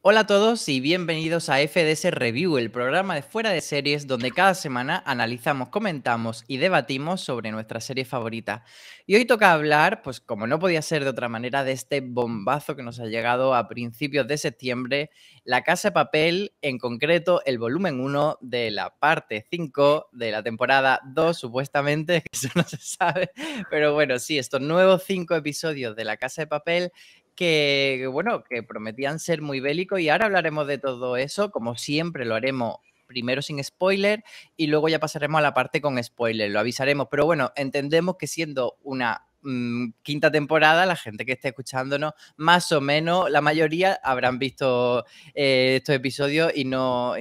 Hola a todos y bienvenidos a FDS Review, el programa de fuera de series donde cada semana analizamos, comentamos y debatimos sobre nuestra serie favorita. Y hoy toca hablar, pues como no podía ser de otra manera, de este bombazo que nos ha llegado a principios de septiembre, La Casa de Papel, en concreto el volumen 1 de la parte 5 de la temporada 2, supuestamente, que eso no se sabe, pero bueno, sí, estos nuevos 5 episodios de La Casa de Papel que, bueno, que prometían ser muy bélicos y ahora hablaremos de todo eso, como siempre lo haremos primero sin spoiler y luego ya pasaremos a la parte con spoiler, lo avisaremos, pero bueno, entendemos que siendo una Mm, quinta temporada, la gente que esté escuchándonos, más o menos, la mayoría habrán visto eh, estos episodios y no,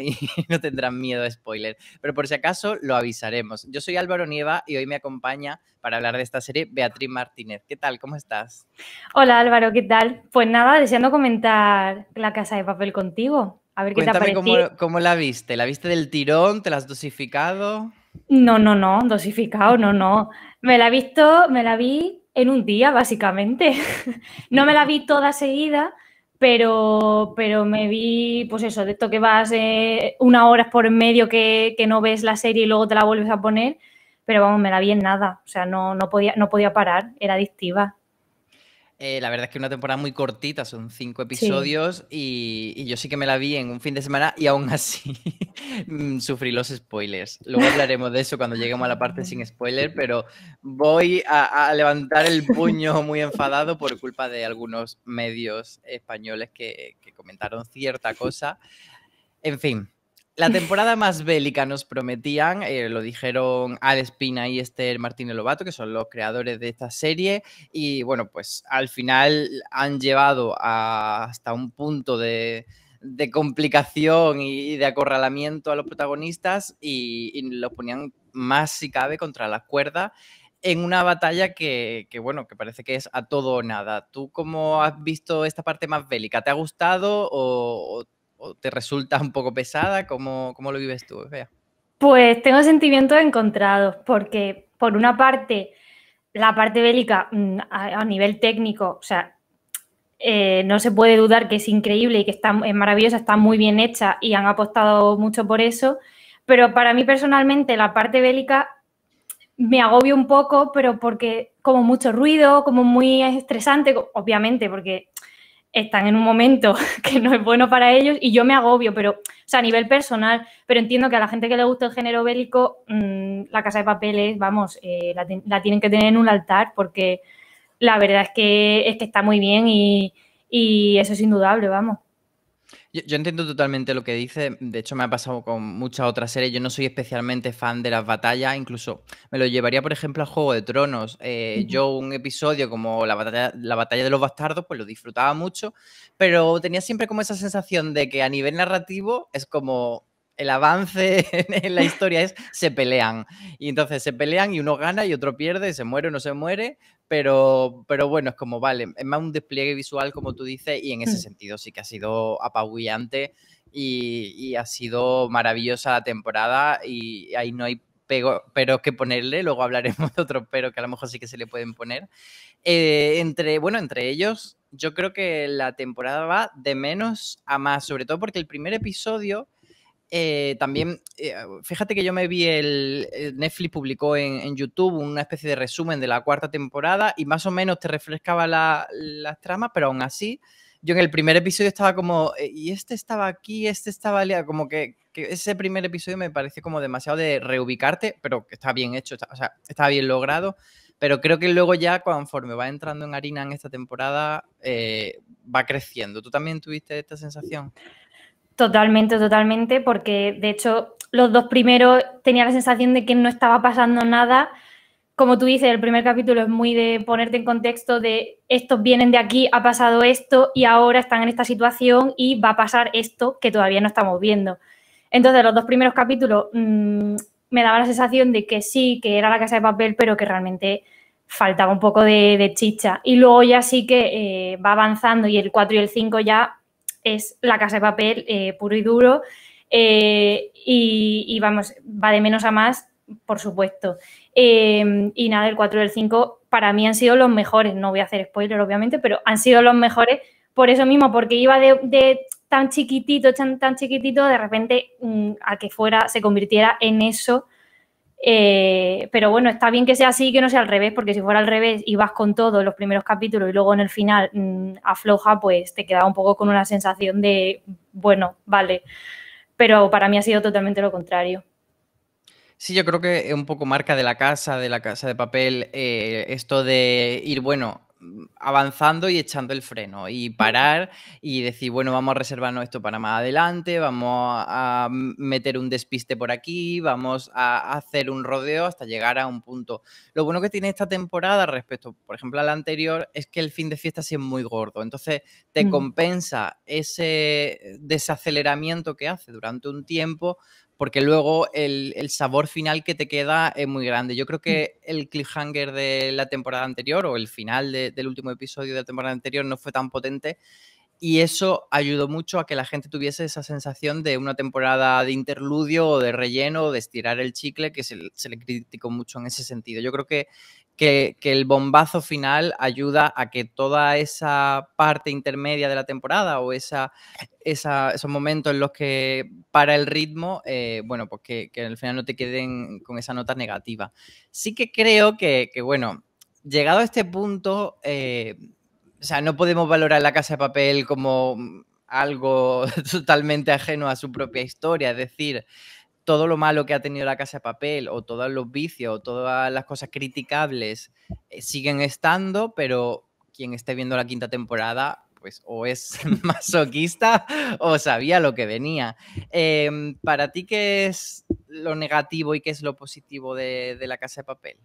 tendrán miedo a spoiler. Pero por si acaso, lo avisaremos. Yo soy Álvaro Nieva y hoy me acompaña para hablar de esta serie Beatriz Martínez. ¿Qué tal? ¿Cómo estás? Hola Álvaro, ¿qué tal? Pues nada, deseando comentar La Casa de Papel contigo. A ver qué te ha Cómo, cómo la viste. ¿La viste del tirón? ¿Te la has dosificado? No, no, no, dosificado, no, no. Me la he visto, me la vi en un día, básicamente. no me la vi toda seguida, pero, pero me vi, pues eso, de esto que vas eh, una hora por medio que, que, no ves la serie y luego te la vuelves a poner, pero vamos, me la vi en nada, o sea, no, no, podía, no podía parar, era adictiva. Eh, la verdad es que una temporada muy cortita, son cinco episodios y, yo sí que me la vi en un fin de semana y aún así mm, sufrí los spoilers. Luego hablaremos de eso cuando lleguemos a la parte sin spoiler, pero voy a, levantar el puño muy enfadado por culpa de algunos medios españoles que comentaron cierta cosa. En fin, la temporada más bélica nos prometían, eh, lo dijeron Al Espina y Esther Martínez Lobato, que son los creadores de esta serie, y bueno, pues al final han llevado hasta un punto de, complicación y de acorralamiento a los protagonistas y, los ponían más si cabe contra la cuerda en una batalla que, bueno, que parece que es a todo o nada. ¿Tú cómo has visto esta parte más bélica? ¿Te ha gustado o te resulta un poco pesada? ¿Cómo, cómo lo vives tú, Bea? Pues tengo sentimientos encontrados, porque por una parte, la parte bélica mm, a, nivel técnico, o sea, eh, no se puede dudar que es increíble y que está, es maravillosa, está muy bien hecha y han apostado mucho por eso. Pero para mí personalmente la parte bélica me agobia un poco, pero porque como mucho ruido, como muy estresante, obviamente, porque están en un momento que no es bueno para ellos y yo me agobio, pero, o sea, a nivel personal, pero entiendo que a la gente que le gusta el género bélico, mm, la casa de papeles, vamos, eh, la, tienen que tener en un altar porque la verdad es que, está muy bien y eso es indudable, vamos. Yo, entiendo totalmente lo que dice. De hecho, me ha pasado con muchas otras series. Yo no soy especialmente fan de las batallas. Incluso me lo llevaría, por ejemplo, al Juego de Tronos. Eh, yo un episodio como la batalla, la batalla de los bastardos, pues lo disfrutaba mucho. Pero tenía siempre como esa sensación de que a nivel narrativo es como el avance en la historia es se pelean. Y entonces se pelean y uno gana y otro pierde, se muere o no se muere, pero, pero bueno, es como, vale, es más un despliegue visual, como tú dices, y en ese mm. sentido sí que ha sido apabullante y, ha sido maravillosa la temporada y ahí no hay pero peros que ponerle, luego hablaremos de otros pero que a lo mejor sí que se le pueden poner. Eh, entre, bueno, entre ellos, yo creo que la temporada va de menos a más, sobre todo porque el primer episodio eh, también, eh, fíjate que yo me vi el, eh, Netflix publicó en, YouTube una especie de resumen de la cuarta temporada y más o menos te refrescaba las tramas, pero aún así, yo en el primer episodio estaba como, y este estaba aquí, este estaba allá, como que, ese primer episodio me parece como demasiado de reubicarte, pero que está bien hecho, está, o sea, está bien logrado, pero creo que luego ya conforme va entrando en harina en esta temporada, va creciendo. ¿Tú también tuviste esta sensación? Totalmente, totalmente, porque de hecho los dos primeros tenía la sensación de que no estaba pasando nada. Como tú dices, el primer capítulo es muy de ponerte en contexto de estos vienen de aquí, ha pasado esto y ahora están en esta situación y va a pasar esto que todavía no estamos viendo. Entonces, los dos primeros capítulos mm, me daba la sensación de que sí, que era la casa de papel, pero que realmente faltaba un poco de, chicha. Y luego ya sí que eh, va avanzando y el 4 y el 5 ya es la casa de papel eh, puro y duro eh, y, vamos, va de menos a más, por supuesto. Em, y nada, el 4 y el 5 para mí han sido los mejores, no voy a hacer spoiler obviamente, pero han sido los mejores por eso mismo, porque iba de, tan chiquitito, tan chiquitito, de repente mm, a que fuera, se convirtiera en eso eh, pero bueno, está bien que sea así y que no sea al revés, porque si fuera al revés y vas con todo los primeros capítulos y luego en el final mm, afloja, pues te queda un poco con una sensación de, bueno, vale. Pero para mí ha sido totalmente lo contrario. Sí, yo creo que es un poco marca de la casa, de la casa de papel, eh, esto de ir, bueno, avanzando y echando el freno y parar y decir, bueno, vamos a reservarnos esto para más adelante, vamos a meter un despiste por aquí, vamos a hacer un rodeo hasta llegar a un punto. Lo bueno que tiene esta temporada respecto, por ejemplo, a la anterior, es que el fin de fiesta sí es muy gordo, entonces te mm. compensa ese eh, desaceleramiento que hace durante un tiempo porque luego el, sabor final que te queda es muy grande. Yo creo mm. que el cliffhanger de la temporada anterior o el final del último episodio de la temporada anterior no fue tan potente y eso ayudó mucho a que la gente tuviese esa sensación de una temporada de interludio o de relleno o de estirar el chicle que se le criticó mucho en ese sentido. Yo creo que, que, que, el bombazo final ayuda a que toda esa parte intermedia de la temporada o esa, esos momentos en los que para el ritmo, eh, bueno, pues que, que, al final no te queden con esa nota negativa. Sí que creo que, bueno, llegado a este punto, eh, o sea, no podemos valorar la casa de papel como algo totalmente ajeno a su propia historia, es decir, todo lo malo que ha tenido la casa de papel o todos los vicios o todas las cosas criticables eh, siguen estando, pero quien esté viendo la quinta temporada pues o es masoquista o sabía lo que venía. Em, ¿Para ti qué es lo negativo y qué es lo positivo de, la casa de papel?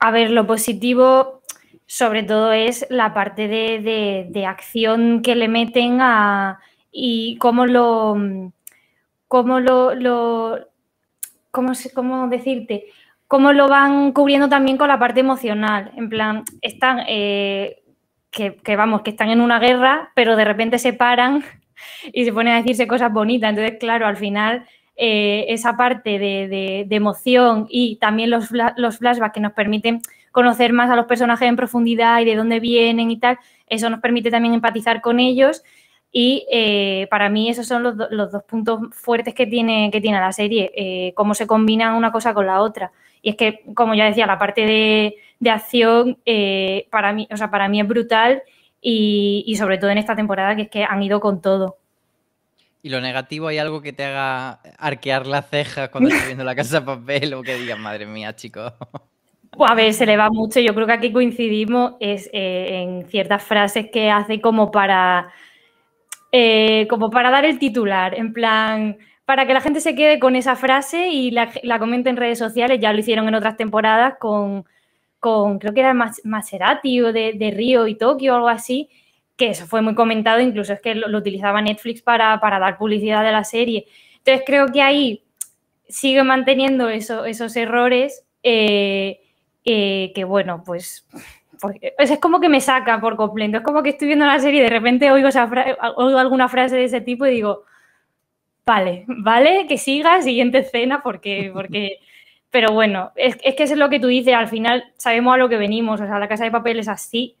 A ver, lo positivo sobre todo es la parte de, de acción que le meten a, y cómo lo mm, cómo lo, decirte, cómo lo van cubriendo también con la parte emocional. En plan, están, eh, que, vamos, que están en una guerra, pero de repente se paran y se ponen a decirse cosas bonitas. Entonces, claro, al final eh, esa parte de, emoción y también los flashbacks que nos permiten conocer más a los personajes en profundidad y de dónde vienen y tal, eso nos permite también empatizar con ellos y eh, para mí esos son los, dos puntos fuertes que tiene, que tiene la serie, eh, cómo se combina una cosa con la otra. Y es que, como ya decía, la parte de, acción eh, para, mí, o sea, para mí es brutal y, sobre todo en esta temporada que es que han ido con todo. ¿Y lo negativo hay algo que te haga arquear las cejas cuando estás viendo la casa de papel o que digas, madre mía, chicos? Pues a ver, se le va mucho. Yo creo que aquí coincidimos es, en ciertas frases que hace como para eh, como para dar el titular, en plan, para que la gente se quede con esa frase y la, comente en redes sociales, ya lo hicieron en otras temporadas con, creo que era Maserati o de, Río y Tokio o algo así, que eso fue muy comentado, incluso es que lo, utilizaba Netflix para, dar publicidad de la serie. Entonces creo que ahí sigue manteniendo esos errores eh, eh, que, bueno, pues es como que me saca por completo. Es como que estoy viendo la serie y de repente oigo, alguna frase de ese tipo y digo, vale, vale, que siga, siguiente escena, porque, porque, pero bueno, es, que eso es lo que tú dices, al final sabemos a lo que venimos, o sea, la casa de papel es así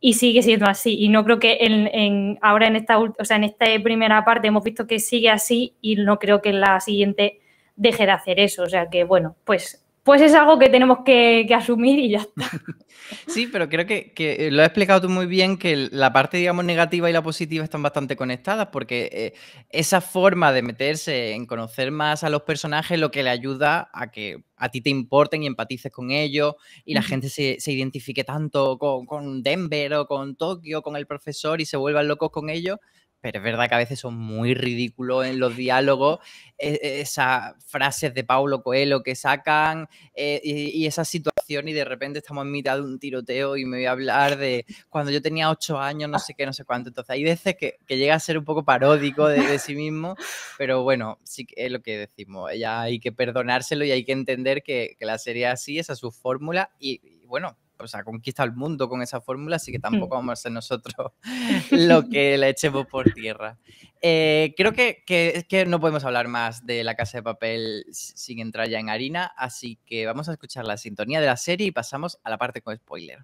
y sigue siendo así. Y no creo que en, ahora en esta, o sea, en esta primera parte hemos visto que sigue así y no creo que en la siguiente deje de hacer eso. O sea que bueno, pues pues es algo que tenemos que, asumir y ya está. Sí, pero creo que, eh, lo has explicado tú muy bien, que la parte, digamos, negativa y la positiva están bastante conectadas, porque eh, esa forma de meterse en conocer más a los personajes lo que le ayuda a que a ti te importen y empatices con ellos y la gente se, identifique tanto con, con Denver o con Tokio, con el profesor y se vuelvan locos con ellos, pero es verdad que a veces son muy ridículos en los diálogos, e, e, esas frases de Paulo Coelho que sacan eh, y, esa situación y de repente estamos en mitad de un tiroteo y me voy a hablar de cuando yo tenía ocho años, no sé qué, no sé cuánto. Entonces hay veces que, llega a ser un poco paródico de, sí mismo, pero bueno, sí que es lo que decimos, ya hay que perdonárselo y hay que entender que, la serie así, esa es su fórmula y bueno, o sea, conquistado el mundo con esa fórmula, así que mm. tampoco vamos a ser nosotros lo que la echemos por tierra. Eh, creo que, que, que no podemos hablar más de la casa de papel sin entrar ya en harina, así que vamos a escuchar la sintonía de la serie y pasamos a la parte con spoiler.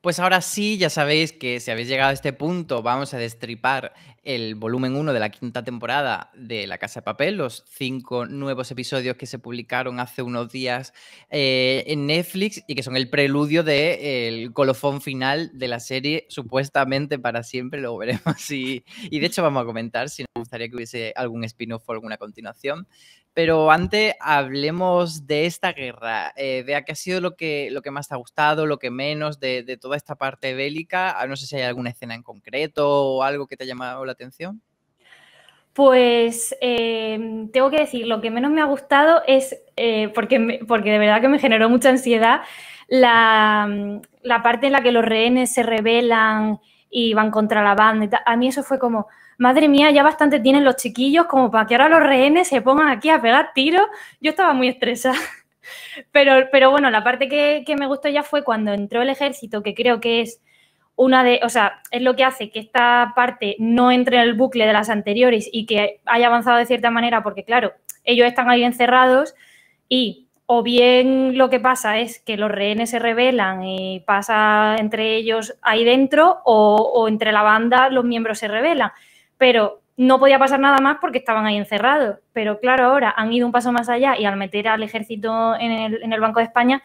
Pues ahora sí, ya sabéis que si habéis llegado a este punto, vamos a destripar el volumen 1 de la quinta temporada de La Casa de Papel, los cinco nuevos episodios que se publicaron hace unos días eh, en Netflix y que son el preludio del de, eh, colofón final de la serie, supuestamente para siempre, luego veremos y, y de hecho vamos a comentar si nos gustaría que hubiese algún spin-off o alguna continuación. Pero antes hablemos de esta guerra. Eh, vea qué ha sido lo que, lo que más te ha gustado, lo que menos de, de toda esta parte bélica. Ah, no sé si hay alguna escena en concreto o algo que te ha llamado la atención? Pues eh, tengo que decir, lo que menos me ha gustado es, eh, porque, porque de verdad que me generó mucha ansiedad, la, la, parte en la que los rehenes se rebelan y van contra la banda. A mí eso fue como, madre mía, ya bastante tienen los chiquillos como para que ahora los rehenes se pongan aquí a pegar tiros. Yo estaba muy estresada. Pero, pero bueno, la parte que me gustó ya fue cuando entró el ejército, que creo que es una de, o sea, es lo que hace que esta parte no entre en el bucle de las anteriores y que haya avanzado de cierta manera, porque claro, ellos están ahí encerrados y o bien lo que pasa es que los rehenes se rebelan y pasa entre ellos ahí dentro o, entre la banda los miembros se rebelan, pero no podía pasar nada más porque estaban ahí encerrados, pero claro, ahora han ido un paso más allá y al meter al ejército en el, Banco de España,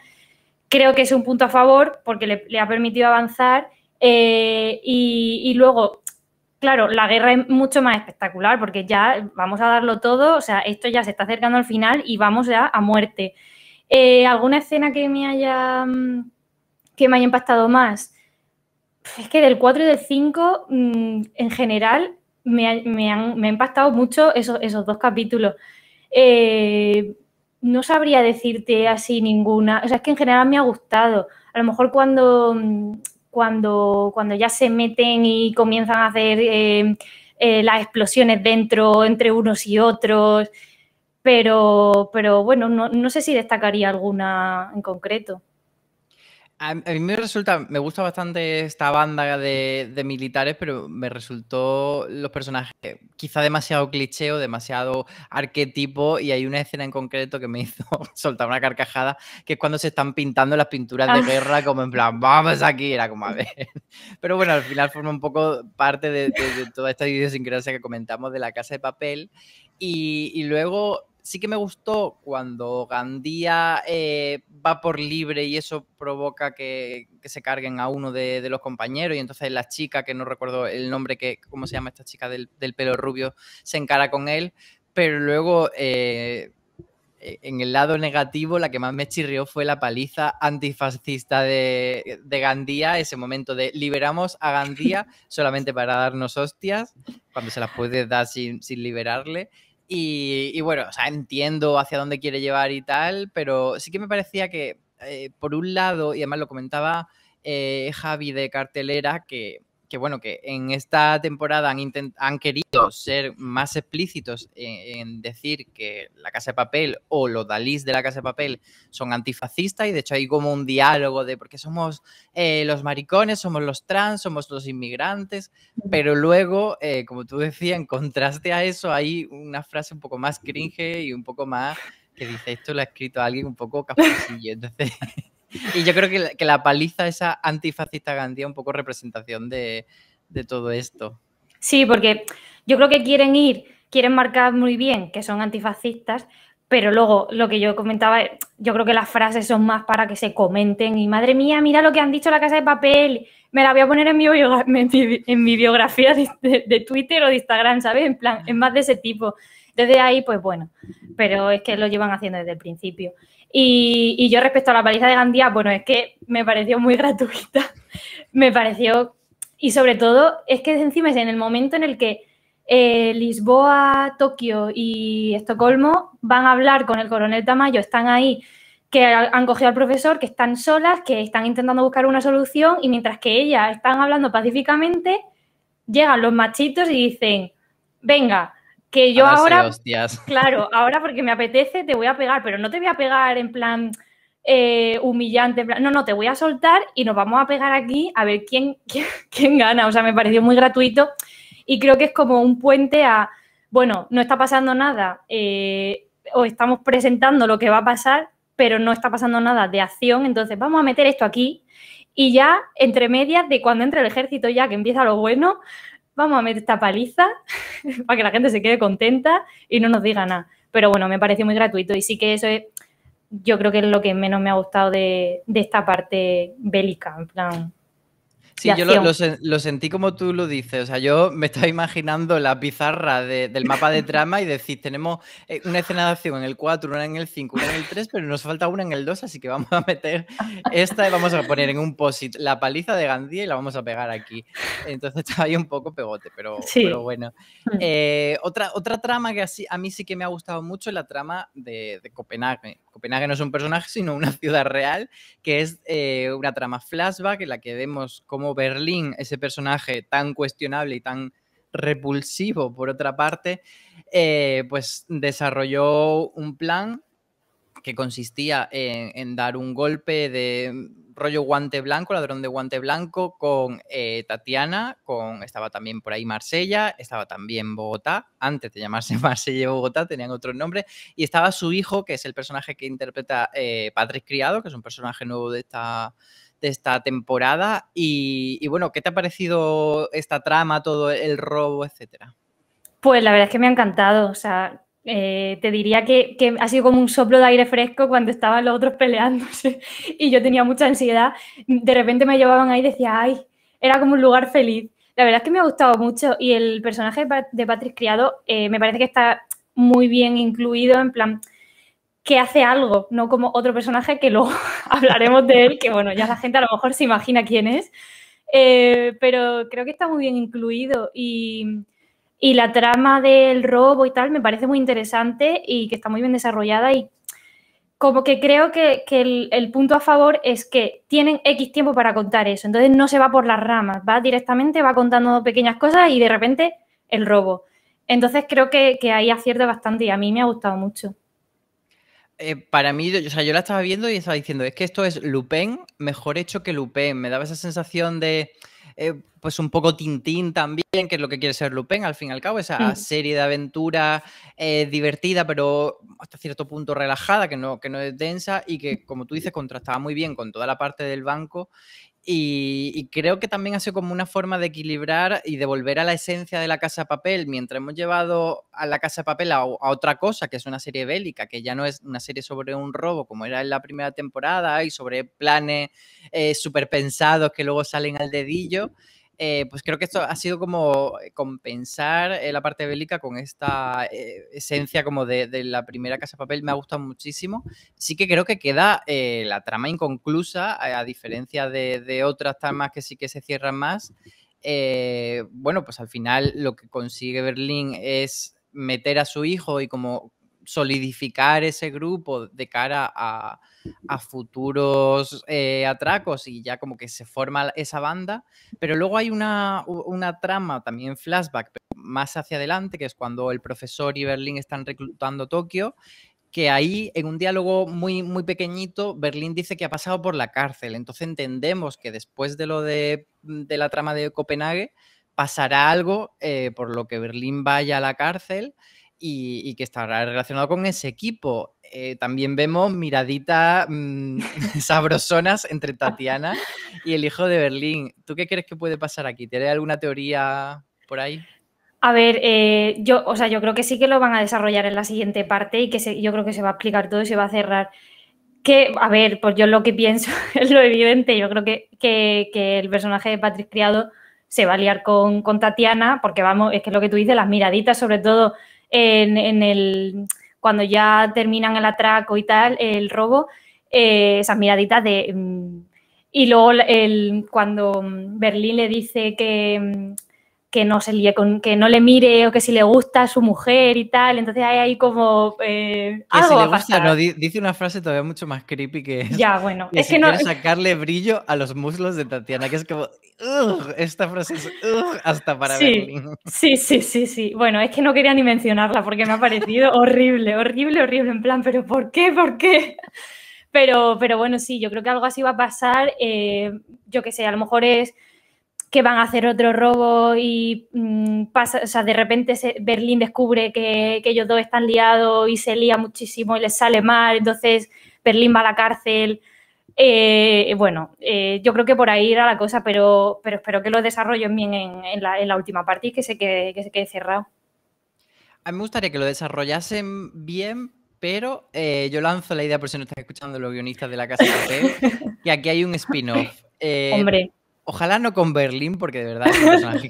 creo que es un punto a favor porque le ha permitido avanzar eh, y, luego, claro, la guerra es mucho más espectacular porque ya vamos a darlo todo, o sea, esto ya se está acercando al final y vamos ya a muerte. Eh, ¿Alguna escena que me haya mm, que me haya impactado más? Es que del 4 y del 5, mm, en general, me, me, han, me impactado mucho esos, dos capítulos. Eh, no sabría decirte así ninguna. O sea, es que en general me ha gustado. A lo mejor cuando, mm, cuando, cuando ya se meten y comienzan a hacer eh, eh, las explosiones dentro, entre unos y otros. Pero, pero bueno, no sé si destacaría alguna en concreto. A, mí me resulta, me gusta bastante esta banda de, militares, pero me resultó los personajes quizá demasiado cliché o demasiado arquetipo y hay una escena en concreto que me hizo soltar una carcajada, que es cuando se están pintando las pinturas de ah. guerra, como en plan, vamos aquí, era como a ver. Pero bueno, al final forma un poco parte de, toda esta idiosincrasia que comentamos de la casa de papel y, y luego sí que me gustó cuando Gandía eh, va por libre y eso provoca que, se carguen a uno de, los compañeros y entonces la chica, que no recuerdo el nombre, que cómo se llama esta chica del, pelo rubio, se encara con él, pero luego... Eh, e, en el lado negativo, la que más me chirrió fue la paliza antifascista de, Gandía, ese momento de liberamos a Gandía solamente para darnos hostias, cuando se las puede dar sin liberarle. Y, bueno, o sea, entiendo hacia dónde quiere llevar y tal, pero sí que me parecía que, eh, por un lado, y además lo comentaba eh, Javi de cartelera, que que bueno, que en esta temporada han, querido ser más explícitos en, decir que la Casa de Papel o los Dalís de la Casa de Papel son antifascistas y de hecho hay como un diálogo de porque somos eh, los maricones, somos los trans, somos los inmigrantes, pero luego, eh, como tú decías, en contraste a eso hay una frase un poco más cringe y un poco más que dice esto lo ha escrito alguien un poco capucillo, entonces... Y yo creo que la, paliza, esa antifascista Gandía, un poco representación de, todo esto. Sí, porque yo creo que quieren ir, quieren marcar muy bien que son antifascistas, pero luego lo que yo comentaba, yo creo que las frases son más para que se comenten y madre mía, mira lo que han dicho la casa de papel, me la voy a poner en mi, en mi biografía de, de Twitter o de Instagram, ¿sabes? En plan, es más de ese tipo. De ahí, pues bueno, pero es que lo llevan haciendo desde el principio. Y, yo respecto a la paliza de Gandía, bueno, es que me pareció muy gratuita, me pareció, y sobre todo es que encima es en el momento en el que eh, Lisboa, Tokio y Estocolmo van a hablar con el coronel Tamayo, están ahí, que han cogido al profesor, que están solas, que están intentando buscar una solución y mientras que ellas están hablando pacíficamente, llegan los machitos y dicen, venga, que yo ahora, claro, ahora porque me apetece te voy a pegar, pero no te voy a pegar en plan eh, humillante, no, no, te voy a soltar y nos vamos a pegar aquí a ver quién, quién, gana. O sea, me pareció muy gratuito y creo que es como un puente a, bueno, no está pasando nada, eh, o estamos presentando lo que va a pasar, pero no está pasando nada de acción, entonces vamos a meter esto aquí y ya entre medias de cuando entre el ejército ya que empieza lo bueno, vamos a meter esta paliza para que la gente se quede contenta y no nos diga nada. Pero bueno, me pareció muy gratuito y sí que eso es, yo creo que es lo que menos me ha gustado de, esta parte bélica, en plan, Sí, yo lo, sentí como tú lo dices. O sea, yo me estaba imaginando la pizarra del mapa de trama y decís, tenemos eh, una escena de acción en el 4, una en el 5, una en el 3, pero nos falta una en el 2, así que vamos a meter esta y vamos a poner en un posit la paliza de Gandía y la vamos a pegar aquí. Entonces estaba ahí un poco pegote, pero, bueno. Mm. Eh, otra, otra trama que a mí sí que me ha gustado mucho es la trama de, de Copenhague. Copenhague no es un personaje, sino una ciudad real, que es eh, una trama flashback en la que vemos cómo Berlín, ese personaje tan cuestionable y tan repulsivo por otra parte, eh, pues desarrolló un plan que consistía en, dar un golpe de rollo guante blanco, ladrón de guante blanco, con eh, Tatiana, con estaba también por ahí Marsella, estaba también Bogotá, antes de llamarse Marsella y Bogotá, tenían otro nombre, y estaba su hijo, que es el personaje que interpreta eh, Patrick Criado, que es un personaje nuevo de esta de esta temporada y, y bueno, ¿qué te ha parecido esta trama, todo el robo, etcétera? Pues la verdad es que me ha encantado, o sea, eh, te diría que, ha sido como un soplo de aire fresco cuando estaban los otros peleándose y yo tenía mucha ansiedad. De repente me llevaban ahí y decía, ay, era como un lugar feliz. La verdad es que me ha gustado mucho y el personaje de Patrick Criado eh, me parece que está muy bien incluido, en plan, que hace algo, no como otro personaje que luego hablaremos de él, que bueno, ya la gente a lo mejor se imagina quién es, eh, pero creo que está muy bien incluido y y la trama del robo y tal me parece muy interesante y que está muy bien desarrollada y como que creo que, el, punto a favor es que tienen X tiempo para contar eso, entonces no se va por las ramas, va directamente, va contando pequeñas cosas y de repente el robo. Entonces creo que, ahí acierta bastante y a mí me ha gustado mucho. Eh, para mí, o sea, yo la estaba viendo y estaba diciendo, es que esto es Lupin mejor hecho que Lupin, me daba esa sensación de eh, pues un poco Tintín también, que es lo que quiere ser Lupin, al fin y al cabo, esa mm. serie de aventuras eh, divertida, pero hasta cierto punto relajada, que no, que no es densa y que, como tú dices, contrastaba muy bien con toda la parte del banco y, creo que también hace como una forma de equilibrar y de volver a la esencia de la Casa de Papel, mientras hemos llevado a la Casa de Papel a, otra cosa, que es una serie bélica, que ya no es una serie sobre un robo como era en la primera temporada y sobre planes eh, superpensados que luego salen al dedillo. Eh, pues creo que esto ha sido como eh, compensar eh, la parte bélica con esta esencia como de, la primera Casa de Papel, me ha gustado muchísimo. Sí que creo que queda la trama inconclusa, a, diferencia de, de otras tramas que sí que se cierran más. bueno, pues al final lo que consigue Berlín es meter a su hijo y como solidificar ese grupo de cara a, futuros eh, atracos y ya como que se forma esa banda. Pero luego hay una, trama también flashback más hacia adelante, que es cuando el profesor y Berlín están reclutando Tokio que ahí en un diálogo muy, muy pequeñito, Berlín dice que ha pasado por la cárcel. Entonces entendemos que después de lo de, la trama de Copenhague pasará algo eh, por lo que Berlín vaya a la cárcel y, que estará relacionado con ese equipo. Eh, también vemos miraditas mm, sabrosonas entre Tatiana y el hijo de Berlín. ¿Tú qué crees que puede pasar aquí? ¿Tienes alguna teoría por ahí? A ver, eh, yo, o sea, yo creo que sí que lo van a desarrollar en la siguiente parte y que yo creo que se va a explicar todo y se va a cerrar. Que, a ver, pues yo lo que pienso es lo evidente. Yo creo que, el personaje de Patrick Criado se va a liar con, Tatiana, porque vamos, es que lo que tú dices, las miraditas, sobre todo, en, el, cuando ya terminan el atraco y tal, el robo, eh, esas miraditas de... Mm, y luego el, cuando mm, Berlín le dice que, mm, que no se con, que no le mire o que si le gusta a su mujer y tal. Entonces hay ahí como eh, algo No, dice una frase todavía mucho más creepy que ya bueno es que no sacarle brillo a los muslos de Tatiana que es como esta frase es hasta para sí, Sí sí sí sí. Bueno es que no quería ni mencionarla porque me ha parecido horrible horrible horrible en plan pero por qué por qué. Pero, pero bueno, sí, yo creo que algo así va a pasar. Eh, yo qué sé, a lo mejor es que van a hacer otro robo y mm, pasa, o sea, de repente Berlín descubre que, ellos dos están liados y se lía muchísimo y les sale mal, entonces Berlín va a la cárcel. Eh, bueno, eh, yo creo que por ahí era la cosa, pero, pero espero que lo desarrollen bien en, la, última parte y que se quede, que se quede cerrado. A mí me gustaría que lo desarrollasen bien, pero eh, yo lanzo la idea, por si no estás escuchando los guionistas de la casa de que aquí hay un spin-off. Hombre. Ojalá no con Berlín, porque de verdad es un personaje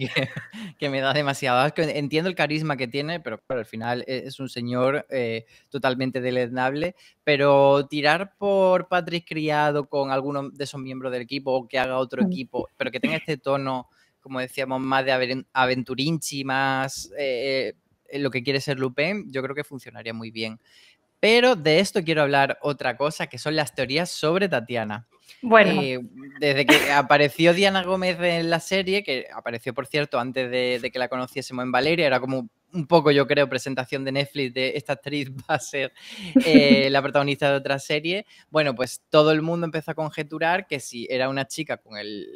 que, me da demasiado que Entiendo el carisma que tiene, pero al final e, es un señor eh, totalmente deleznable. Pero tirar por Patrick Criado con alguno de esos miembros del equipo o que haga otro equipo, pero que tenga este tono, como decíamos, más de aventurinchi, más eh, eh, lo que quiere ser Lupin, yo creo que funcionaría muy bien. Pero de esto quiero hablar otra cosa, que son las teorías sobre Tatiana. Bueno. Eh, desde que apareció Diana Gómez en la serie, que apareció, por cierto, antes de, que la conociésemos en Valeria, era como un poco, yo creo, presentación de Netflix de esta actriz va a ser eh, la protagonista de otra serie. Bueno, pues todo el mundo empezó a conjeturar que si era una chica con el,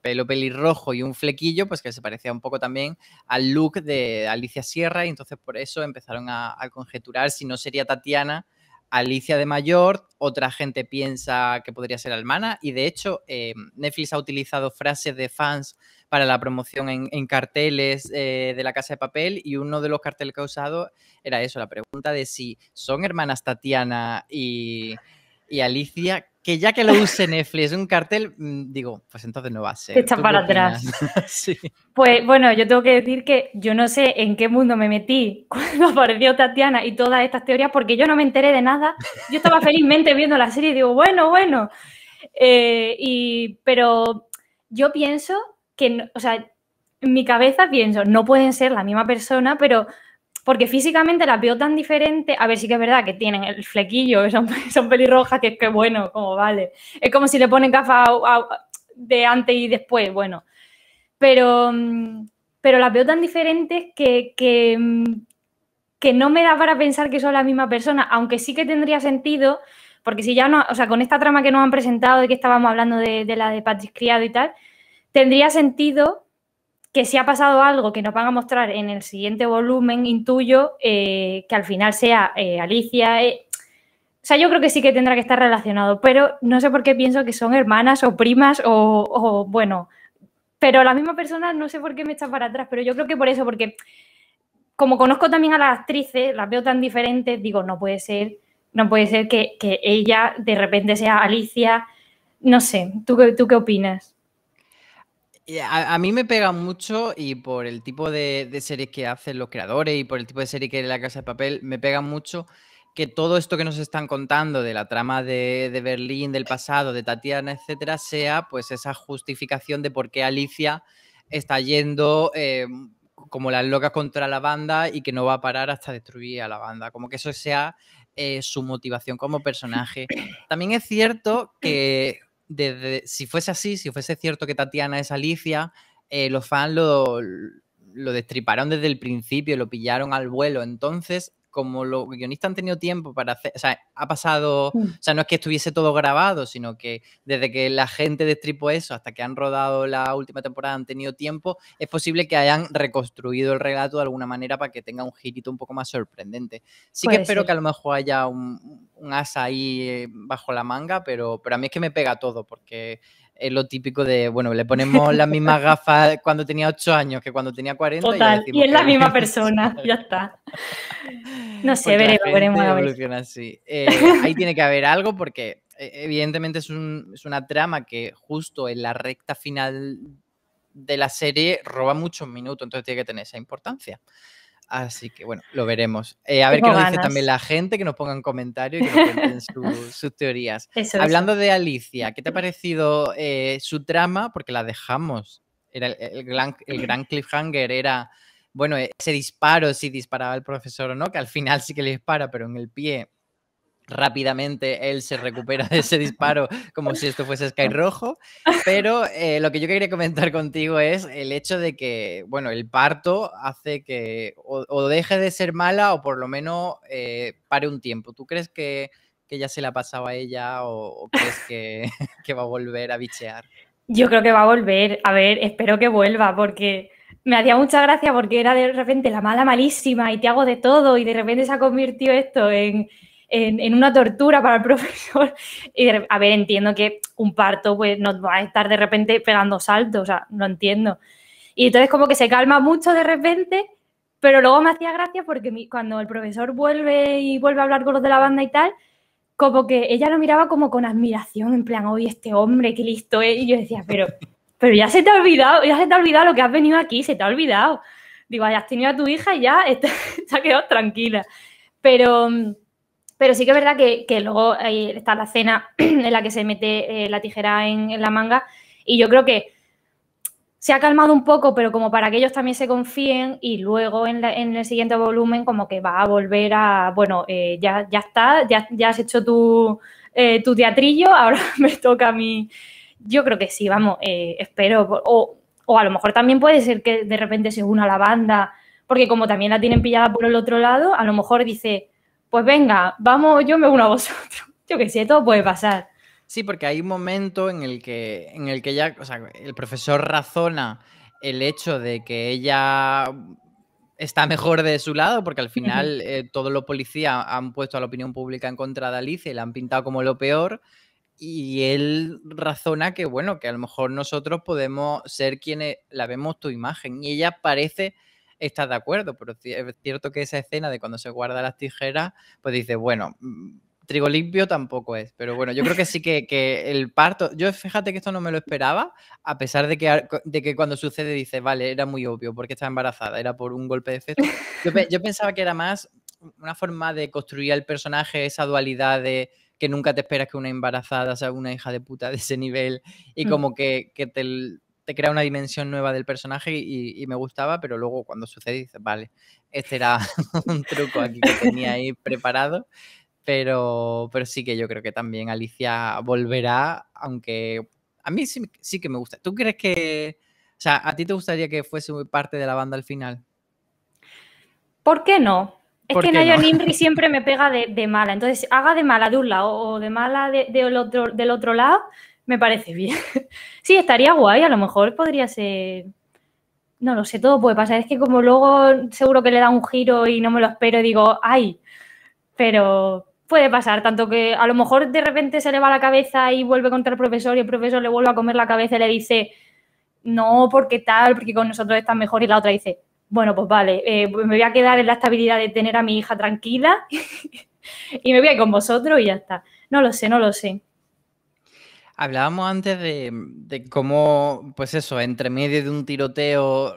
pelo pelirrojo y un flequillo, pues que se parecía un poco también al look de Alicia Sierra, y entonces por eso empezaron a conjeturar si no sería Tatiana Alicia de mayor, otra gente piensa que podría ser Almana y de hecho eh, Netflix ha utilizado frases de fans para la promoción en, carteles eh, de la casa de papel y uno de los carteles que ha usado era eso, la pregunta de si son hermanas Tatiana y y Alicia, que ya que lo use Netflix, un cartel, mm, digo, pues entonces no va a ser. Está para atrás. Pues bueno, yo tengo que decir que yo no sé en qué mundo me metí cuando apareció Tatiana y todas estas teorías, porque yo no me enteré de nada. Yo estaba felizmente viendo la serie y digo, bueno, bueno. Eh, pero yo pienso que, o sea, en mi cabeza pienso, no pueden ser la misma persona, pero porque físicamente las veo tan diferente. A ver, sí que es verdad que tienen el flequillo, son, son pelirrojas, que es que bueno, como vale. Es como si le ponen gafas de antes y después, bueno. Pero, mm, pero las veo tan diferentes que, que, mm, que no me da para pensar que son la misma persona, aunque sí que tendría sentido, porque si ya no, o sea, con esta trama que nos han presentado de que estábamos hablando de, la de Patrick Criado y tal, tendría sentido que si ha pasado algo que nos van a mostrar en el siguiente volumen, intuyo eh, que al final sea eh, Alicia. Eh. o sea, yo creo que sí que tendrá que estar relacionado, pero no sé por qué pienso que son hermanas o primas o, bueno, pero la misma persona no sé por qué me está para atrás, pero yo creo que por eso, porque como conozco también a las actrices, las veo tan diferentes, digo, no puede ser, no puede ser que, ella de repente sea Alicia, no sé, tú qué opinas? A, mí me pega mucho y por el tipo de, series que hacen los creadores y por el tipo de serie que es La Casa de Papel, me pega mucho que todo esto que nos están contando de la trama de, Berlín, del pasado, de Tatiana, etcétera, sea pues esa justificación de por qué Alicia está yendo eh, como las locas contra la banda y que no va a parar hasta destruir a la banda. Como que eso sea eh, su motivación como personaje. También es cierto que si fuese así, si fuese cierto que Tatiana es Alicia, eh, los fans lo, lo destriparon desde el principio, lo pillaron al vuelo. Entonces, como los guionistas han tenido tiempo para hacer, o sea, ha pasado, mm. o sea, no es que estuviese todo grabado, sino que desde que la gente destripó eso hasta que han rodado la última temporada han tenido tiempo, es posible que hayan reconstruido el relato de alguna manera para que tenga un girito un poco más sorprendente. Sí que espero que a lo mejor haya un, asa ahí eh, bajo la manga, pero, pero a mí es que me pega todo, porque es lo típico de, bueno, le ponemos las mismas gafas cuando tenía 8 años que cuando tenía 40. Total, y, es la misma persona, ya está. No sé, pues veremos, veremos. Eh, ahí tiene que haber algo porque eh, evidentemente es, es una trama que justo en la recta final de la serie roba muchos minutos, entonces tiene que tener esa importancia. Así que bueno, lo veremos. Eh, a ver qué nos dice también la gente, que nos pongan comentarios y que nos cuenten sus teorías. Hablando de Alicia, ¿qué te ha parecido eh, su trama? Porque la dejamos. Era el, el, gran, el gran cliffhanger era, bueno, ese disparo, si disparaba el profesor o no, que al final sí que le dispara, pero en el pie rápidamente él se recupera de ese disparo como si esto fuese Sky Rojo. Pero eh, lo que yo quería comentar contigo es el hecho de que, bueno, el parto hace que o, deje de ser mala o por lo menos eh, pare un tiempo. ¿Tú crees que, que, ya se la pasaba a ella o, crees que, va a volver a bichear? Yo creo que va a volver. A ver, espero que vuelva porque me hacía mucha gracia porque era de repente la mala malísima y te hago de todo y de repente se ha convertido esto en en, una tortura para el profesor. Y, a ver, entiendo que un parto pues no va a estar de repente pegando saltos, o sea, no entiendo. Y entonces como que se calma mucho de repente, pero luego me hacía gracia porque cuando el profesor vuelve y vuelve a hablar con los de la banda y tal, como que ella lo miraba como con admiración, en plan, oye, este hombre, qué listo es. Y yo decía, pero, pero ya se te ha olvidado, ya se te ha olvidado lo que has venido aquí, se te ha olvidado. Digo, ya has tenido a tu hija y ya se ha quedado tranquila. Pero mm, pero sí que es verdad que, luego está la cena en la que se mete eh, la tijera en, la manga y yo creo que se ha calmado un poco, pero como para que ellos también se confíen y luego en, el siguiente volumen como que va a volver a, bueno, eh, ya, está, ya, has hecho tu, eh, teatrillo, ahora me toca a mí. Yo creo que sí, vamos, espero. O, o a lo mejor también puede ser que de repente se una a la banda, porque como también la tienen pillada por el otro lado, a lo mejor dice, pues venga, vamos, yo me uno a vosotros. Yo que sé, todo puede pasar. Sí, porque hay un momento en el que, en el que ya, el profesor razona el hecho de que ella está mejor de su lado, porque al final eh, todos los policías han puesto a la opinión pública en contra de Alice y la han pintado como lo peor. Y él razona que, bueno, que a lo mejor nosotros podemos ser quienes la vemos tu imagen. Y ella parece estás de acuerdo, pero es cierto que esa escena de cuando se guarda las tijeras, pues dices, bueno, mm, trigo limpio tampoco es, pero bueno, yo creo que sí que, el parto, yo fíjate que esto no me lo esperaba, a pesar de que, de que cuando sucede dices, vale, era muy obvio porque estaba embarazada, era por un golpe de efecto. Yo, pensaba que era más una forma de construir al personaje esa dualidad de que nunca te esperas que una embarazada sea una hija de puta de ese nivel y mm. como que, que te te crea una dimensión nueva del personaje y, me gustaba, pero luego cuando sucede dices, vale, este era un truco aquí que tenía ahí preparado. Pero, pero sí que yo creo que también Alicia volverá, aunque a mí sí, que me gusta. ¿Tú crees que, o sea, a ti te gustaría que fuese parte de la banda al final? ¿Por qué no? Es que Naya siempre me pega de, mala. Entonces, haga de mala de un lado o de mala del, otro, del otro lado, me parece bien. sí, estaría guay, a lo mejor podría ser. No lo sé, todo puede pasar. Es que como luego seguro que le da un giro y no me lo espero y digo, ¡ay! Pero puede pasar, tanto que a lo mejor de repente se le va la cabeza y vuelve contra el profesor y el profesor le vuelve a comer la cabeza y le dice, no, porque tal, porque con nosotros está mejor y la otra dice, bueno, pues vale, eh, pues me voy a quedar en la estabilidad de tener a mi hija tranquila y me voy a ir con vosotros y ya está. No lo sé, no lo sé. Hablábamos antes de, cómo, pues eso, entre medio de un tiroteo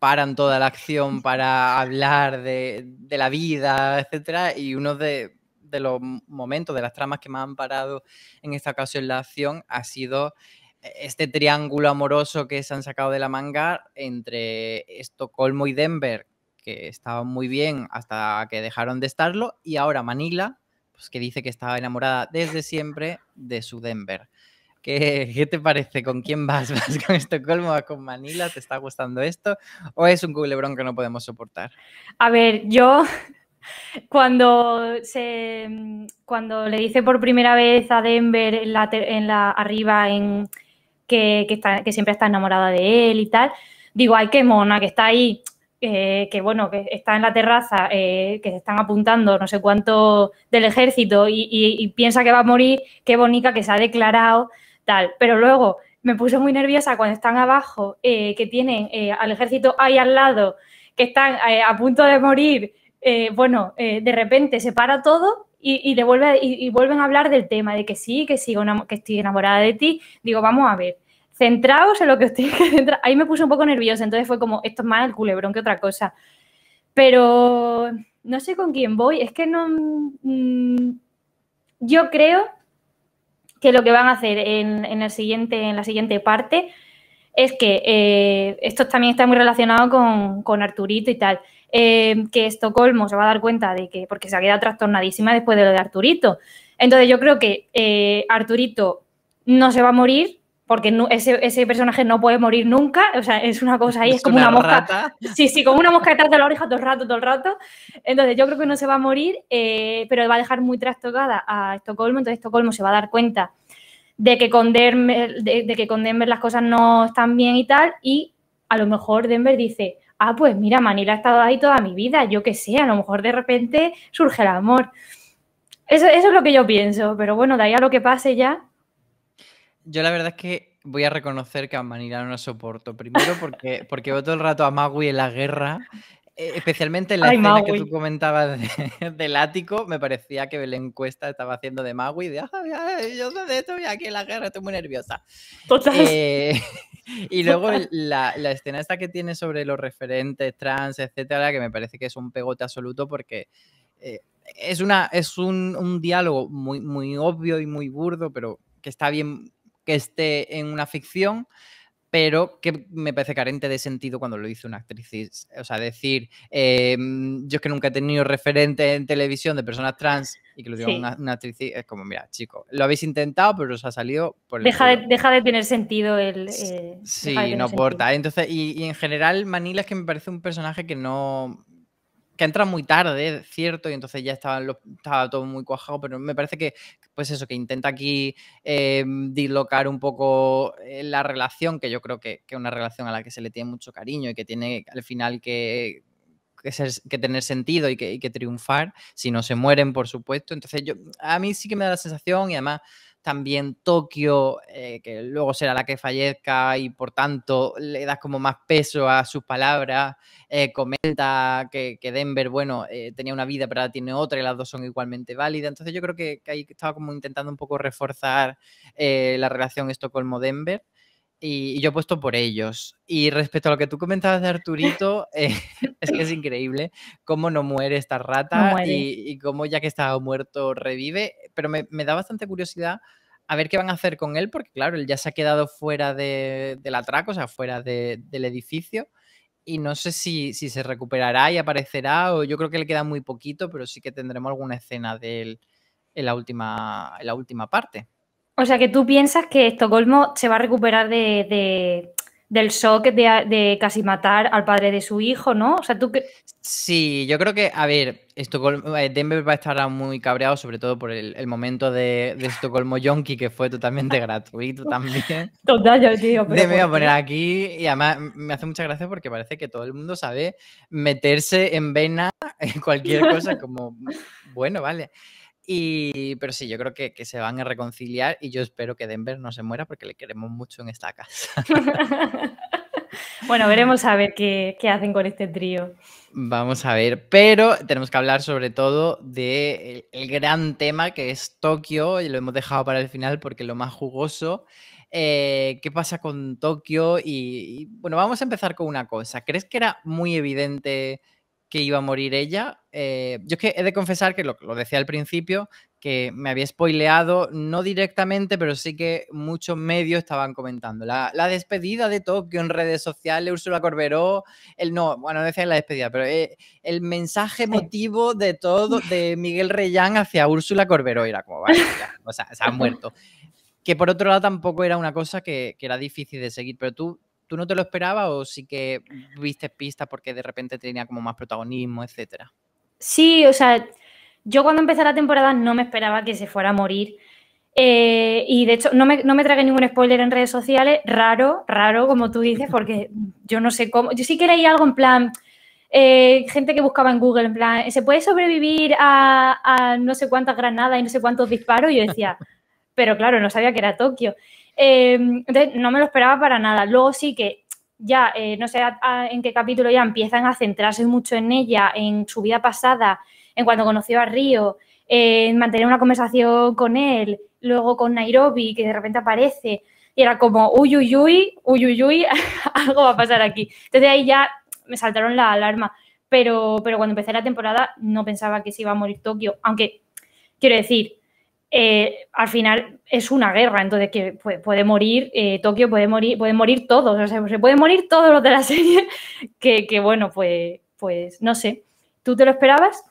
paran toda la acción para hablar de, la vida, etcétera, y uno de, los momentos, de las tramas que más han parado en esta ocasión la acción ha sido este triángulo amoroso que se han sacado de la manga entre Estocolmo y Denver, que estaban muy bien hasta que dejaron de estarlo, y ahora Manila, pues que dice que estaba enamorada desde siempre de su Denver. ¿Qué, te parece? ¿Con quién vas? ¿Vas con Estocolmo? ¿Vas con Manila? ¿Te está gustando esto? ¿O es un culebrón que no podemos soportar? A ver, yo cuando, se, mm, cuando le dice por primera vez a Denver en en la arriba en, que, siempre está enamorada de él y tal, digo, ay, qué mona, que está ahí, eh, que bueno, que está en la terraza, eh, que se están apuntando no sé cuánto del ejército y, y piensa que va a morir, qué bonita que se ha declarado pero luego me puse muy nerviosa cuando están abajo, eh, que tienen eh, al ejército ahí al lado, que están eh, a punto de morir. bueno, de repente se para todo y, vuelven a hablar del tema, de que sí, que que estoy enamorada de ti. Digo, vamos a ver, centraos en lo que estoy. Ahí me puse un poco nerviosa, entonces fue como, esto es más el culebrón que otra cosa. Pero no sé con quién voy, es que no... Mm, yo creo que lo que van a hacer en, en el siguiente, en la siguiente parte es que eh, esto también está muy relacionado con, Arturito y tal. Eh, que Estocolmo se va a dar cuenta de que, porque se ha quedado trastornadísima después de lo de Arturito. Entonces yo creo que eh, Arturito no se va a morir, porque ese, ese, personaje no puede morir nunca, o sea, es una cosa ahí, es, como una, mosca. Sí, sí, como una mosca detrás de la oreja todo el rato, todo el rato. Entonces yo creo que no se va a morir, eh, pero va a dejar muy trastocada a Estocolmo, entonces Estocolmo se va a dar cuenta de que con Denver, de, que las cosas no están bien y tal, y a lo mejor Denver dice, ah, pues mira, Manila ha estado ahí toda mi vida, yo qué sé, a lo mejor de repente surge el amor. Eso, eso es lo que yo pienso, pero bueno, de ahí a lo que pase ya, yo la verdad es que voy a reconocer que a Manila no soporto. Primero porque, porque veo todo el rato a Magui en la guerra. Eh, especialmente en la escena que tú comentabas del ático, me parecía que la encuesta estaba haciendo de Magui, de Ay, yo sé de esto, y aquí en la guerra, estoy muy nerviosa. Total. Eh, y luego La, la, escena esta que tiene sobre los referentes trans, etcétera, que me parece que es un pegote absoluto porque eh, es, una, es un, un diálogo muy, muy obvio y muy burdo, pero que está bien que esté en una ficción, pero que me parece carente de sentido cuando lo hizo una actriz. O sea, decir, eh, mm, yo es que nunca he tenido referente en televisión de personas trans y que lo diga una, actriz, es como, mira, chico, lo habéis intentado, pero os ha salido por el deja, de, de, tener sentido el... Eh, sí, no importa. Entonces, y, y en general, Manila es que me parece un personaje que no que entra muy tarde, cierto, y entonces ya estaba, todo muy cuajado, pero me parece que, pues eso, que intenta aquí eh, dislocar un poco eh, la relación, que yo creo que es una relación a la que se le tiene mucho cariño y que tiene al final que, que, tener sentido y que, que, triunfar, si no se mueren, por supuesto. Entonces, yo, a mí sí que me da la sensación, y además también Tokio, eh, que luego será la que fallezca y por tanto le das como más peso a sus palabras, eh, comenta que, Denver, bueno, eh, tenía una vida pero ahora tiene otra y las dos son igualmente válidas, entonces yo creo que, que ahí estaba como intentando un poco reforzar la relación Estocolmo-Denver y, yo apuesto por ellos. Y respecto a lo que tú comentabas de Arturito, eh, es que es increíble cómo no muere esta rata Y, cómo ya que estaba muerto revive. Pero me, da bastante curiosidad a ver qué van a hacer con él, porque claro, él ya se ha quedado fuera de, del atraco, o sea, fuera del edificio y no sé si, se recuperará y aparecerá o yo creo que le queda muy poquito, pero sí que tendremos alguna escena de él última, en la última parte. O sea que tú piensas que Estocolmo se va a recuperar de, del shock de, de, casi matar al padre de su hijo, ¿no? O sea, tú que... Sí, yo creo que, a ver, Estocolmo, eh, Denver va a estar muy cabreado, sobre todo por el, momento de, Estocolmo Yonki, que fue totalmente gratuito también. Total, yo digo, pero... Me voy a poner aquí y además me hace mucha gracia porque parece que todo el mundo sabe meterse en vena en cualquier cosa, como, bueno, vale. Y, pero sí, yo creo que, se van a reconciliar y yo espero que Denver no se muera porque le queremos mucho en esta casa. bueno, veremos a ver qué, qué hacen con este trío. Vamos a ver, pero tenemos que hablar sobre todo del de el gran tema que es Tokio y lo hemos dejado para el final porque lo más jugoso. Eh, ¿Qué pasa con Tokio? y bueno, vamos a empezar con una cosa. ¿Crees que era muy evidente? que iba a morir ella. Eh, yo es que he de confesar que lo, decía al principio, que me había spoileado, no directamente, pero sí que muchos medios estaban comentando. La, despedida de Tokio en redes sociales, Úrsula Corberó, el no, bueno, no decía la despedida, pero eh, el mensaje motivo de todo, de Miguel Reyán hacia Úrsula Corberó, era como, o sea, se ha muerto. Que por otro lado tampoco era una cosa que, que era difícil de seguir, pero tú ¿Tú no te lo esperabas o sí que viste pistas porque de repente tenía como más protagonismo, etcétera? Sí, o sea, yo cuando empecé la temporada no me esperaba que se fuera a morir. Eh, y de hecho, no me, no tragué ningún spoiler en redes sociales, raro, raro, como tú dices, porque yo no sé cómo. Yo sí que leí algo en plan, eh, gente que buscaba en Google, en plan, ¿se puede sobrevivir a, a, no sé cuántas granadas y no sé cuántos disparos? Y yo decía, pero claro, no sabía que era Tokio. Em, entonces, no me lo esperaba para nada. Luego sí que ya, eh, no sé en qué capítulo ya empiezan a centrarse mucho en ella, en su vida pasada, en cuando conoció a Río, en mantener una conversación con él, luego con Nairobi, que de repente aparece. Y era como, uy, uy, uy, uy, algo va a pasar aquí. Entonces ahí ya me saltaron la alarma. Pero, pero cuando empecé la temporada no pensaba que se iba a morir Tokio. Aunque, quiero decir, eh, al final es una guerra, entonces que puede, morir eh, Tokio, puede morir, puede morir todos, o sea, se pueden morir todos los de la serie, que, que bueno, pues, pues no sé. ¿Tú te lo esperabas?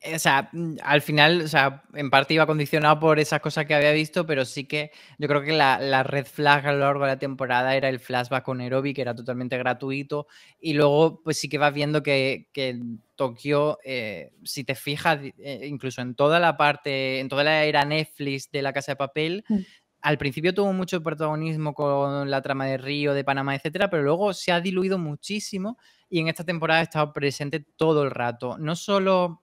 Eh, o sea, mm, al final, o sea, en parte iba condicionado por esas cosas que había visto, pero sí que yo creo que la, red flag a lo largo de la temporada era el flashback con Nairobi, que era totalmente gratuito, y luego pues sí que vas viendo que, Tokio, eh, si te fijas, eh, incluso en toda la parte, en toda la era Netflix de La Casa de Papel, mm. al principio tuvo mucho protagonismo con la trama de Río, de Panamá, etcétera, pero luego se ha diluido muchísimo y en esta temporada ha estado presente todo el rato. No solo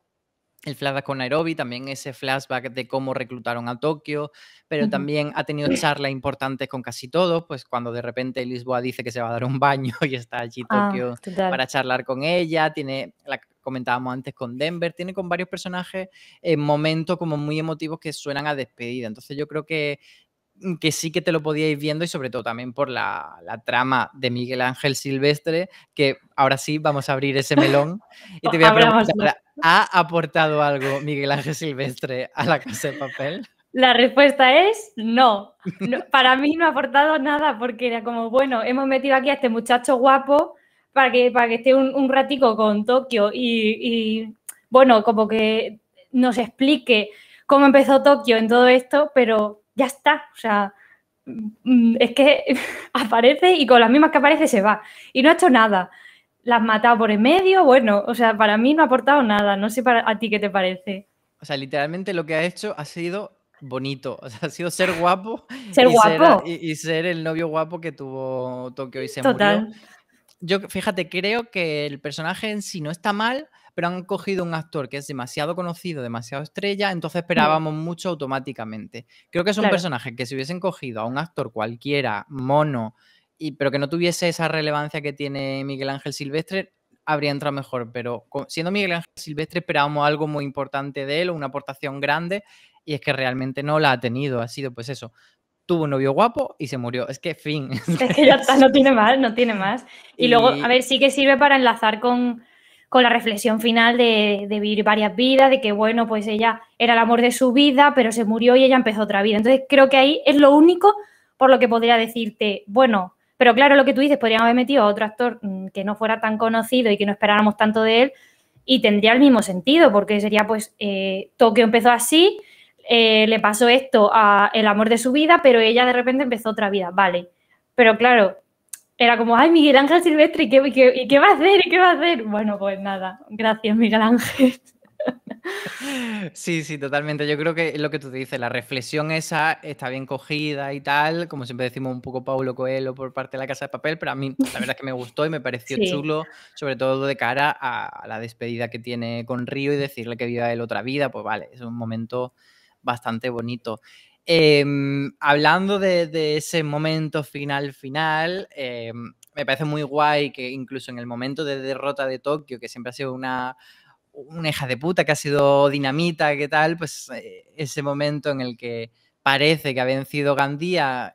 el flashback con Nairobi, también ese flashback de cómo reclutaron a Tokio, pero también ha tenido charlas importantes con casi todos, pues cuando de repente Lisboa dice que se va a dar un baño y está allí ah, Tokio para charlar con ella, tiene la comentábamos antes con Denver, tiene con varios personajes en eh, momentos como muy emotivos que suenan a despedida. Entonces yo creo que Mm, que sí que te lo podíais viendo y sobre todo también por la, trama de Miguel Ángel Silvestre, que ahora sí vamos a abrir ese melón y te voy a preguntar, ¿ha aportado algo Miguel Ángel Silvestre a la casa de papel? La respuesta es no. Para mí no ha aportado nada porque era como, bueno, hemos metido aquí a este muchacho guapo para que, para que esté un, ratico con Tokio y, y, bueno, como que nos explique cómo empezó Tokio en todo esto, pero ya está, o sea, mm, es que aparece y con las mismas que aparece se va y no ha hecho nada. Las has matado por en medio, bueno, o sea, para mí no ha aportado nada, no sé para a ti qué te parece. O sea, literalmente lo que ha hecho ha sido bonito, o sea, ha sido ser guapo. Ser y guapo. Ser, y, ser el novio guapo que tuvo Tokio y se Total. Yo, fíjate, creo que el personaje en sí no está mal, pero han cogido un actor que es demasiado conocido, demasiado estrella, entonces mm. esperábamos mucho automáticamente. Creo que es un personaje que si hubiesen cogido a un actor cualquiera, mono, y, pero que no tuviese esa relevancia que tiene Miguel Ángel Silvestre, habría entrado mejor. Pero siendo Miguel Ángel Silvestre esperábamos algo muy importante de él, una aportación grande, y es que realmente no la ha tenido. Ha sido pues eso, tuvo un novio guapo y se murió. Es que fin. Es que ya está, no tiene más, no tiene más. Y, y, luego, a ver, sí que sirve para enlazar con, con la reflexión final de, vivir varias vidas, de que, bueno, pues ella era el amor de su vida, pero se murió y ella empezó otra vida. Entonces, creo que ahí es lo único por lo que podría decirte, bueno, pero claro, lo que tú dices, podríamos haber metido a otro actor mm, que no fuera tan conocido y que no esperáramos tanto de él y tendría el mismo sentido, porque sería, pues, eh, Tokio empezó así, eh, le pasó esto a el amor de su vida, pero ella de repente empezó otra vida, vale. Pero claro, era como, ay, Miguel Ángel Silvestre, ¿y qué, va a hacer? ¿Y qué va a hacer? Bueno, pues nada, gracias, Miguel Ángel. Sí, sí, totalmente. Yo creo que es lo que tú dices, la reflexión esa está bien cogida y tal, como siempre decimos un poco Paulo Coelho por parte de la Casa de Papel, pero a mí la verdad es que me gustó y me pareció chulo, sobre todo de cara a, la despedida que tiene con Río y decirle que viva él otra vida, pues vale, es un momento bastante bonito. Em, hablando de, ese momento final, final, em, me parece muy guay que incluso en el momento de derrota de Tokio, que siempre ha sido una, hija de puta, que ha sido dinamita, qué tal, pues eh, ese momento en el que parece que ha vencido Gandía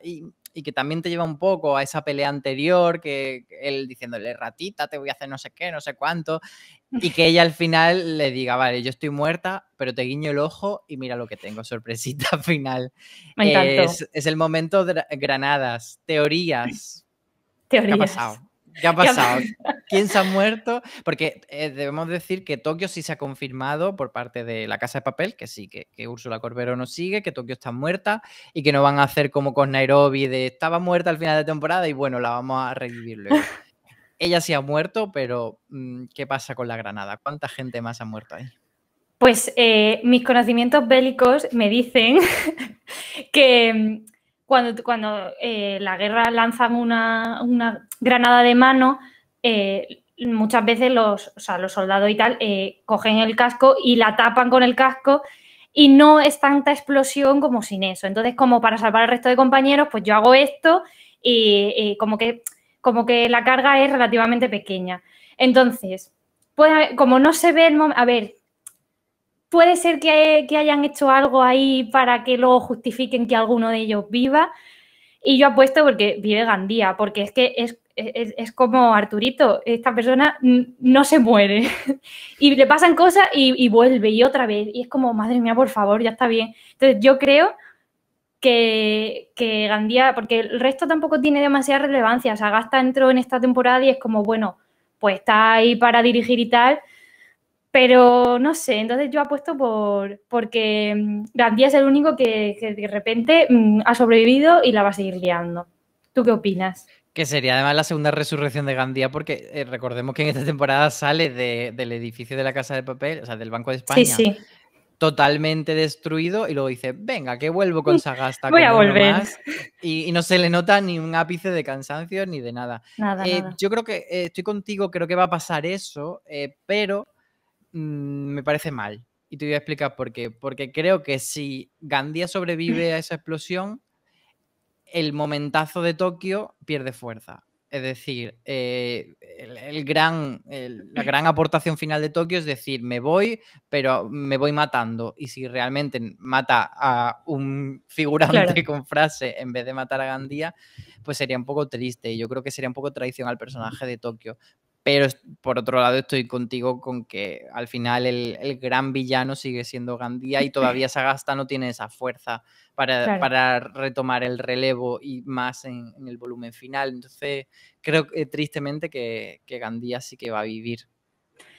y que también te lleva un poco a esa pelea anterior, que él diciéndole, ratita, te voy a hacer no sé qué, no sé cuánto, y que ella al final le diga, vale, yo estoy muerta, pero te guiño el ojo y mira lo que tengo, sorpresita final. Me Es, el momento de granadas, teorías. Teorías. ¿Qué ha pasado? ¿Quién se ha muerto? Porque eh, debemos decir que Tokio sí se ha confirmado por parte de la Casa de Papel, que sí, que, Úrsula Corbero no sigue, que Tokio está muerta y que no van a hacer como con Nairobi de estaba muerta al final de temporada y bueno, la vamos a revivir luego. Ella sí ha muerto, pero mm, ¿qué pasa con la Granada? ¿Cuánta gente más ha muerto ahí? Pues eh, mis conocimientos bélicos me dicen que mm, cuando, cuando eh, la guerra lanzan una, granada de mano, eh, muchas veces los, o sea, los soldados y tal eh, cogen el casco y la tapan con el casco y no es tanta explosión como sin eso. Entonces, como para salvar al resto de compañeros, pues yo hago esto y, como, que, como que la carga es relativamente pequeña. Entonces, pues, como no se ve el momento, a ver, puede ser que, hayan hecho algo ahí para que luego justifiquen que alguno de ellos viva. Y yo apuesto porque vive Gandía, porque es que es, como Arturito, esta persona no se muere. y le pasan cosas y, vuelve y otra vez. Y es como, madre mía, por favor, ya está bien. Entonces yo creo que, que Gandía, porque el resto tampoco tiene demasiada relevancia. O sea, Gasta entró en esta temporada y es como, bueno, pues está ahí para dirigir y tal pero no sé, entonces yo apuesto por porque mm, Gandía es el único que, de repente mm, ha sobrevivido y la va a seguir liando. ¿Tú qué opinas? Que sería además la segunda resurrección de Gandía, porque eh, recordemos que en esta temporada sale del edificio de la Casa de Papel, o sea, del Banco de España. Totalmente destruido y luego dice, venga, que vuelvo con Sagasta. Voy a volver. Y, no se le nota ni un ápice de cansancio ni de nada. Eh, yo creo que eh, estoy contigo, creo que va a pasar eso, pero Mm, me parece mal. Y te voy a explicar por qué. Porque creo que si Gandía sobrevive a esa explosión, el momentazo de Tokio pierde fuerza. Es decir, eh, el, gran, la gran aportación final de Tokio es decir, me voy, pero me voy matando. Y si realmente mata a un figurante con frase en vez de matar a Gandía, pues sería un poco triste. Y yo creo que sería un poco traición al personaje de Tokio. Pero por otro lado estoy contigo con que al final el, gran villano sigue siendo Gandía y todavía Sagasta no tiene esa fuerza para, para retomar el relevo y más en, el volumen final. Entonces creo que tristemente que, Gandía sí que va a vivir.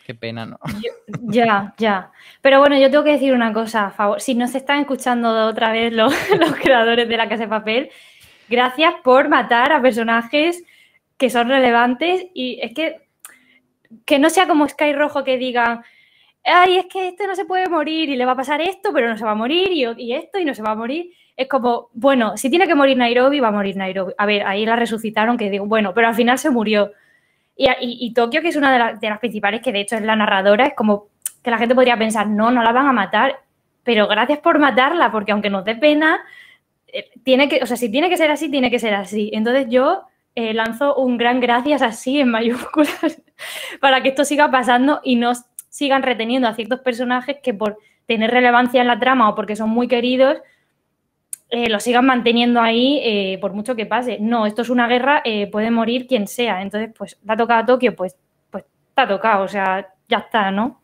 Qué pena, ¿no? Ya, ya. Pero bueno, yo tengo que decir una cosa, a favor. Si nos están escuchando otra vez los creadores de la Casa de Papel, gracias por matar a personajes que son relevantes y es que que no sea como Sky Rojo que diga, ay, es que este no se puede morir y le va a pasar esto, pero no se va a morir y, esto y no se va a morir. Es como, bueno, si tiene que morir Nairobi, va a morir Nairobi. A ver, ahí la resucitaron, que digo, bueno, pero al final se murió. Y, y, Tokio, que es una de, de las principales, que de hecho es la narradora, es como que la gente podría pensar, no, no la van a matar, pero gracias por matarla, porque aunque nos dé pena, eh, tiene que, o sea, si tiene que ser así, tiene que ser así. Entonces yo lanzó eh, lanzo un gran gracias así en mayúsculas para que esto siga pasando y no sigan reteniendo a ciertos personajes que por tener relevancia en la trama o porque son muy queridos, eh, los lo sigan manteniendo ahí eh, por mucho que pase. No, esto es una guerra, puede morir quien sea. Entonces, pues, la tocado a Tokio, pues, pues, está tocado, o sea, ya está, ¿no?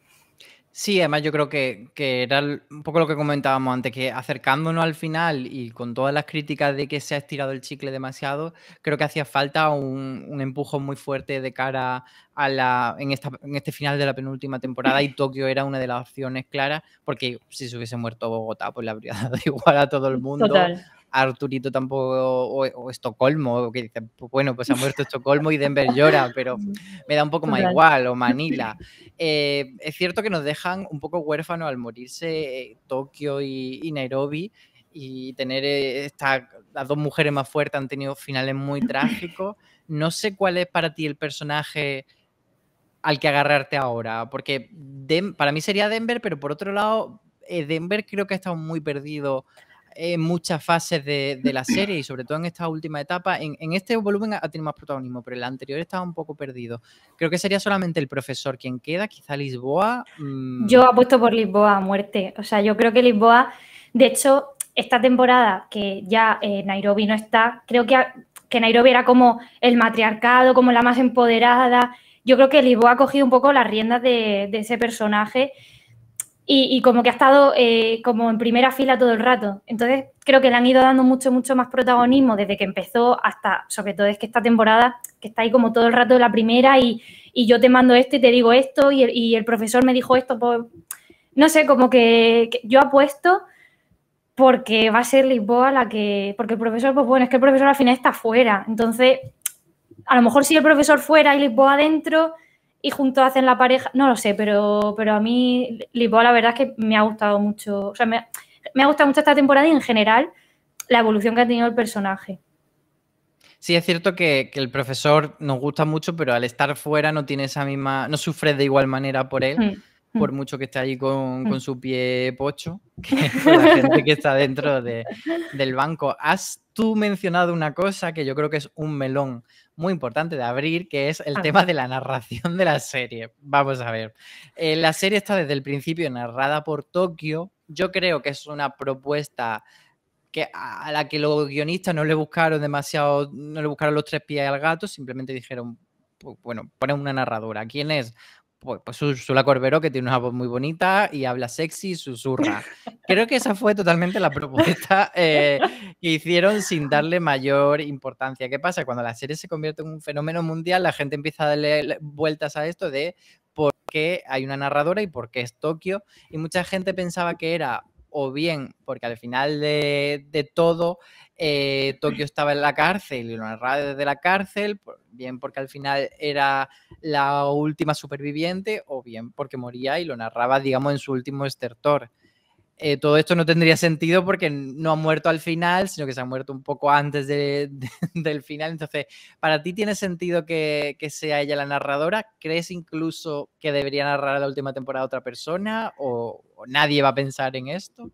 Sí, además yo creo que, era un poco lo que comentábamos antes, que acercándonos al final y con todas las críticas de que se ha estirado el chicle demasiado, creo que hacía falta un, un empujón muy fuerte de cara a la, en, esta, en este final de la penúltima temporada y Tokio era una de las opciones claras, porque si se hubiese muerto Bogotá, pues le habría dado igual a todo el mundo, Total. Arturito tampoco, o, Estocolmo, que bueno, pues ha muerto Estocolmo y Denver llora, pero me da un poco más igual, o Manila. Eh, es cierto que nos dejan un poco huérfanos al morirse eh, Tokio y, Nairobi, y tener eh, estas las dos mujeres más fuertes han tenido finales muy trágicos. No sé cuál es para ti el personaje al que agarrarte ahora, porque para mí sería Denver, pero por otro lado, Denver creo que ha estado muy perdido en eh, muchas fases de, la serie y sobre todo en esta última etapa. En, este volumen ha tenido más protagonismo, pero el anterior estaba un poco perdido. Creo que sería solamente el profesor quien queda, quizá Lisboa. Mm. Yo apuesto por Lisboa a muerte. O sea, yo creo que Lisboa, de hecho, esta temporada que ya eh, Nairobi no está, creo que, que Nairobi era como el matriarcado, como la más empoderada. Yo creo que Lisboa ha cogido un poco las riendas de, de ese personaje y, como que ha estado eh, como en primera fila todo el rato. Entonces creo que le han ido dando mucho, mucho más protagonismo desde que empezó hasta, sobre todo es que esta temporada, que está ahí como todo el rato de la primera y, yo te mando esto y te digo esto y el, profesor me dijo esto, pues, no sé, como que, que yo apuesto porque va a ser Lisboa la que, porque el profesor, pues bueno, es que el profesor al final está fuera, entonces a lo mejor si el profesor fuera y Lisboa adentro, y juntos hacen la pareja, no lo sé, pero, a mí Lisboa la verdad es que me ha gustado mucho, o sea, me, ha gustado mucho esta temporada y en general la evolución que ha tenido el personaje. Sí, es cierto que, el profesor nos gusta mucho, pero al estar fuera no tiene esa misma, no sufre de igual manera por él. Mm. Mm. por mucho que esté ahí con, mm. su pie pocho, que la gente que está dentro de, del banco. Has tú mencionado una cosa que yo creo que es un melón muy importante de abrir, que es el tema de la narración de la serie. Vamos a ver. Eh, la serie está desde el principio narrada por Tokio. Yo creo que es una propuesta que a la que los guionistas no le buscaron demasiado, no le buscaron los tres pies al gato, simplemente dijeron, bueno, ponen una narradora. ¿Quién es? pues, pues la Corbero que tiene una voz muy bonita y habla sexy y susurra. Creo que esa fue totalmente la propuesta eh, que hicieron sin darle mayor importancia. ¿Qué pasa? Cuando la serie se convierte en un fenómeno mundial, la gente empieza a darle vueltas a esto de por qué hay una narradora y por qué es Tokio. Y mucha gente pensaba que era o bien porque al final de todo eh, Tokio estaba en la cárcel y lo narraba desde la cárcel, bien porque al final era la última superviviente o bien porque moría y lo narraba, digamos, en su último estertor. Eh, todo esto no tendría sentido porque no ha muerto al final, sino que se ha muerto un poco antes del final. Entonces, ¿para ti tiene sentido que, sea ella la narradora? ¿Crees incluso que debería narrar la última temporada otra persona? o nadie va a pensar en esto?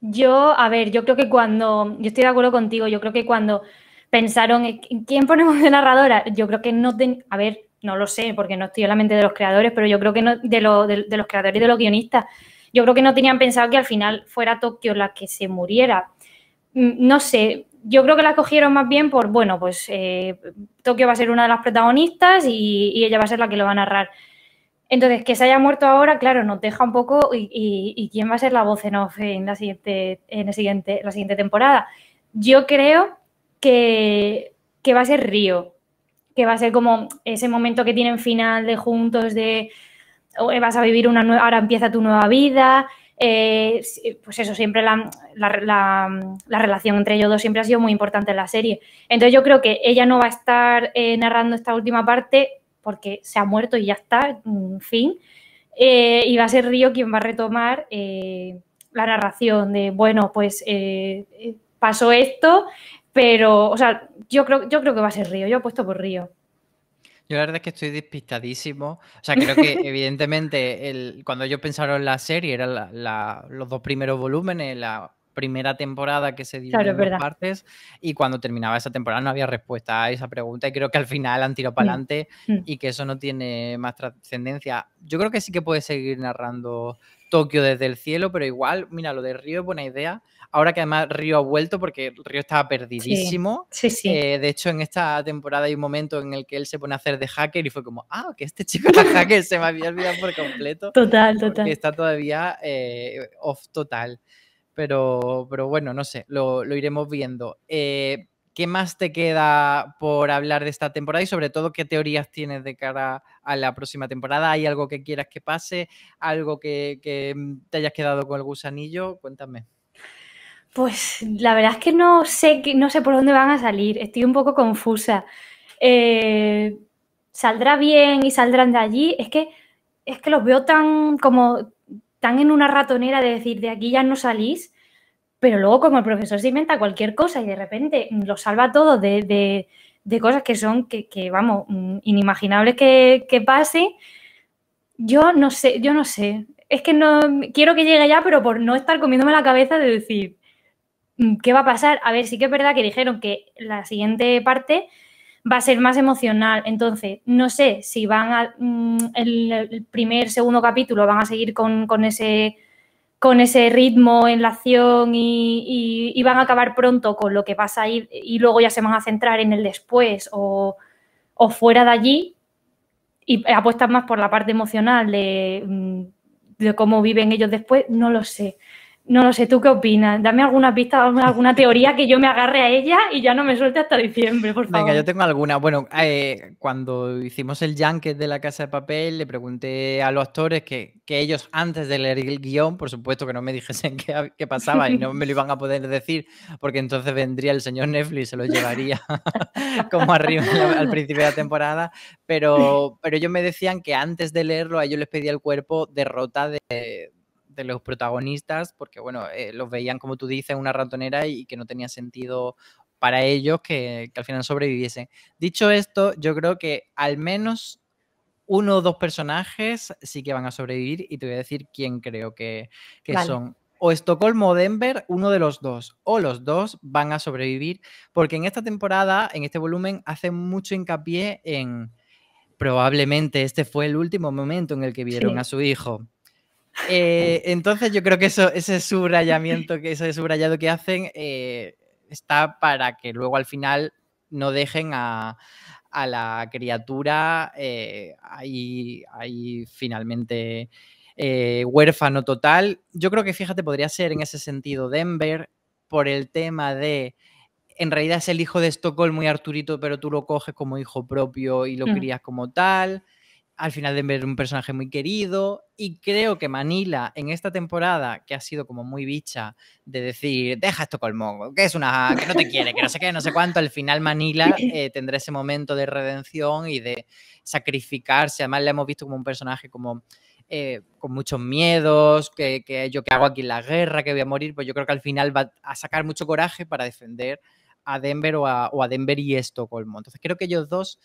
Yo, a ver, yo creo que cuando, yo estoy de acuerdo contigo, yo creo que cuando pensaron, ¿quién ponemos de narradora? Yo creo que no, a ver, no lo sé, porque no estoy en la mente de los creadores, pero yo creo que no, de, los creadores y de los guionistas, yo creo que no tenían pensado que al final fuera Tokio la que se muriera. Mm, no sé, yo creo que la cogieron más bien por, bueno, pues eh, Tokio va a ser una de las protagonistas y, y ella va a ser la que lo va a narrar. Entonces, que se haya muerto ahora, claro, nos deja un poco y, quién va a ser la voz en off en la siguiente, en el siguiente, la siguiente temporada. Yo creo que, va a ser Río, que va a ser como ese momento que tienen final de juntos, de oh, eh, vas a vivir una nueva, ahora empieza tu nueva vida. Eh, eh, pues eso, siempre la, relación entre ellos dos siempre ha sido muy importante en la serie. Entonces yo creo que ella no va a estar narrando esta última parte, porque se ha muerto y ya está, en mm, fin. Eh, y va a ser Río quien va a retomar eh, la narración de, bueno, pues eh, pasó esto, pero, o sea, yo creo, yo creo que va a ser Río, yo apuesto por Río. Yo la verdad es que estoy despistadísimo. O sea, creo que evidentemente cuando yo pensaron en la serie, eran los dos primeros volúmenes, la primera temporada que se dio en dos partes y cuando terminaba esa temporada no había respuesta a esa pregunta y creo que al final han tirado mm, para adelante mm. y que eso no tiene más trascendencia. Yo creo que sí que puede seguir narrando Tokio desde el cielo, pero igual, mira, lo de Río es buena idea. Ahora que además Río ha vuelto, porque Río estaba perdidísimo. Sí, sí, eh, de hecho, en esta temporada hay un momento en el que él se pone a hacer de hacker y fue como, ah, que este chico era hacker, se me había olvidado por completo. Total, total. Está todavía eh, off total pero, pero bueno, no sé, lo, iremos viendo. Eh, ¿Qué más te queda por hablar de esta temporada y sobre todo qué teorías tienes de cara a la próxima temporada? ¿Hay algo que quieras que pase? ¿Algo que, mm, te hayas quedado con el gusanillo? Cuéntame. Pues la verdad es que no sé, no sé por dónde van a salir, estoy un poco confusa. Eh, ¿Saldrá bien y saldrán de allí? Es que, es que los veo tan como tan en una ratonera de decir, de aquí ya no salís, pero luego como el profesor se inventa cualquier cosa y de repente mm, lo salva todo de, de, de cosas que son, que, que vamos, mm, inimaginables que, que, pase, yo no sé, yo no sé. Es que no quiero que llegue ya, pero por no estar comiéndome la cabeza de decir, mm, ¿qué va a pasar? A ver, sí que es verdad que dijeron que la siguiente parte va a ser más emocional. Entonces, no sé si van a, mm, el, primer, segundo capítulo van a seguir con, ese con ese ritmo en la acción y, van a acabar pronto con lo que pasa ahí y luego ya se van a centrar en el después o, fuera de allí y apuestan más por la parte emocional de, mm, cómo viven ellos después, no lo sé. No lo sé, ¿tú qué opinas? Dame alguna pista, dame alguna teoría que yo me agarre a ella y ya no me suelte hasta diciembre, por favor. Venga, yo tengo alguna. Bueno, eh, cuando hicimos el Junket de la Casa de Papel, le pregunté a los actores que, ellos, antes de leer el guión, por supuesto que no me dijesen qué, pasaba y no me lo iban a poder decir, porque entonces vendría el señor Netflix y se lo llevaría como arriba al principio de la temporada. Pero, pero ellos me decían que antes de leerlo, a ellos les pedía el cuerpo derrota de los protagonistas, porque bueno, eh, los veían, como tú dices, una ratonera y que no tenía sentido para ellos que, al final sobreviviesen. Dicho esto, yo creo que al menos uno o dos personajes sí que van a sobrevivir y te voy a decir quién creo que, son. O Estocolmo o Denver, uno de los dos, o los dos van a sobrevivir, porque en esta temporada, en este volumen, hace mucho hincapié en probablemente este fue el último momento en el que vieron a su hijo. Eh, entonces yo creo que ese subrayamiento, que ese subrayado que hacen eh, está para que luego al final no dejen a, la criatura eh, ahí, finalmente huérfano total. Yo creo que, fíjate, podría ser en ese sentido Denver por el tema de en realidad es el hijo de Estocolmo muy Arturito, pero tú lo coges como hijo propio y lo mm. crías como tal al final de ver un personaje muy querido y creo que Manila en esta temporada que ha sido como muy bicha de decir deja Estocolmo que es una que no te quiere que no sé qué no sé cuánto al final Manila eh, tendrá ese momento de redención y de sacrificarse además la hemos visto como un personaje como eh, con muchos miedos, que, yo que hago aquí en la guerra, que voy a morir, pues yo creo que al final va a sacar mucho coraje para defender a Denver o a, o a Denver y Estocolmo. Entonces creo que ellos dos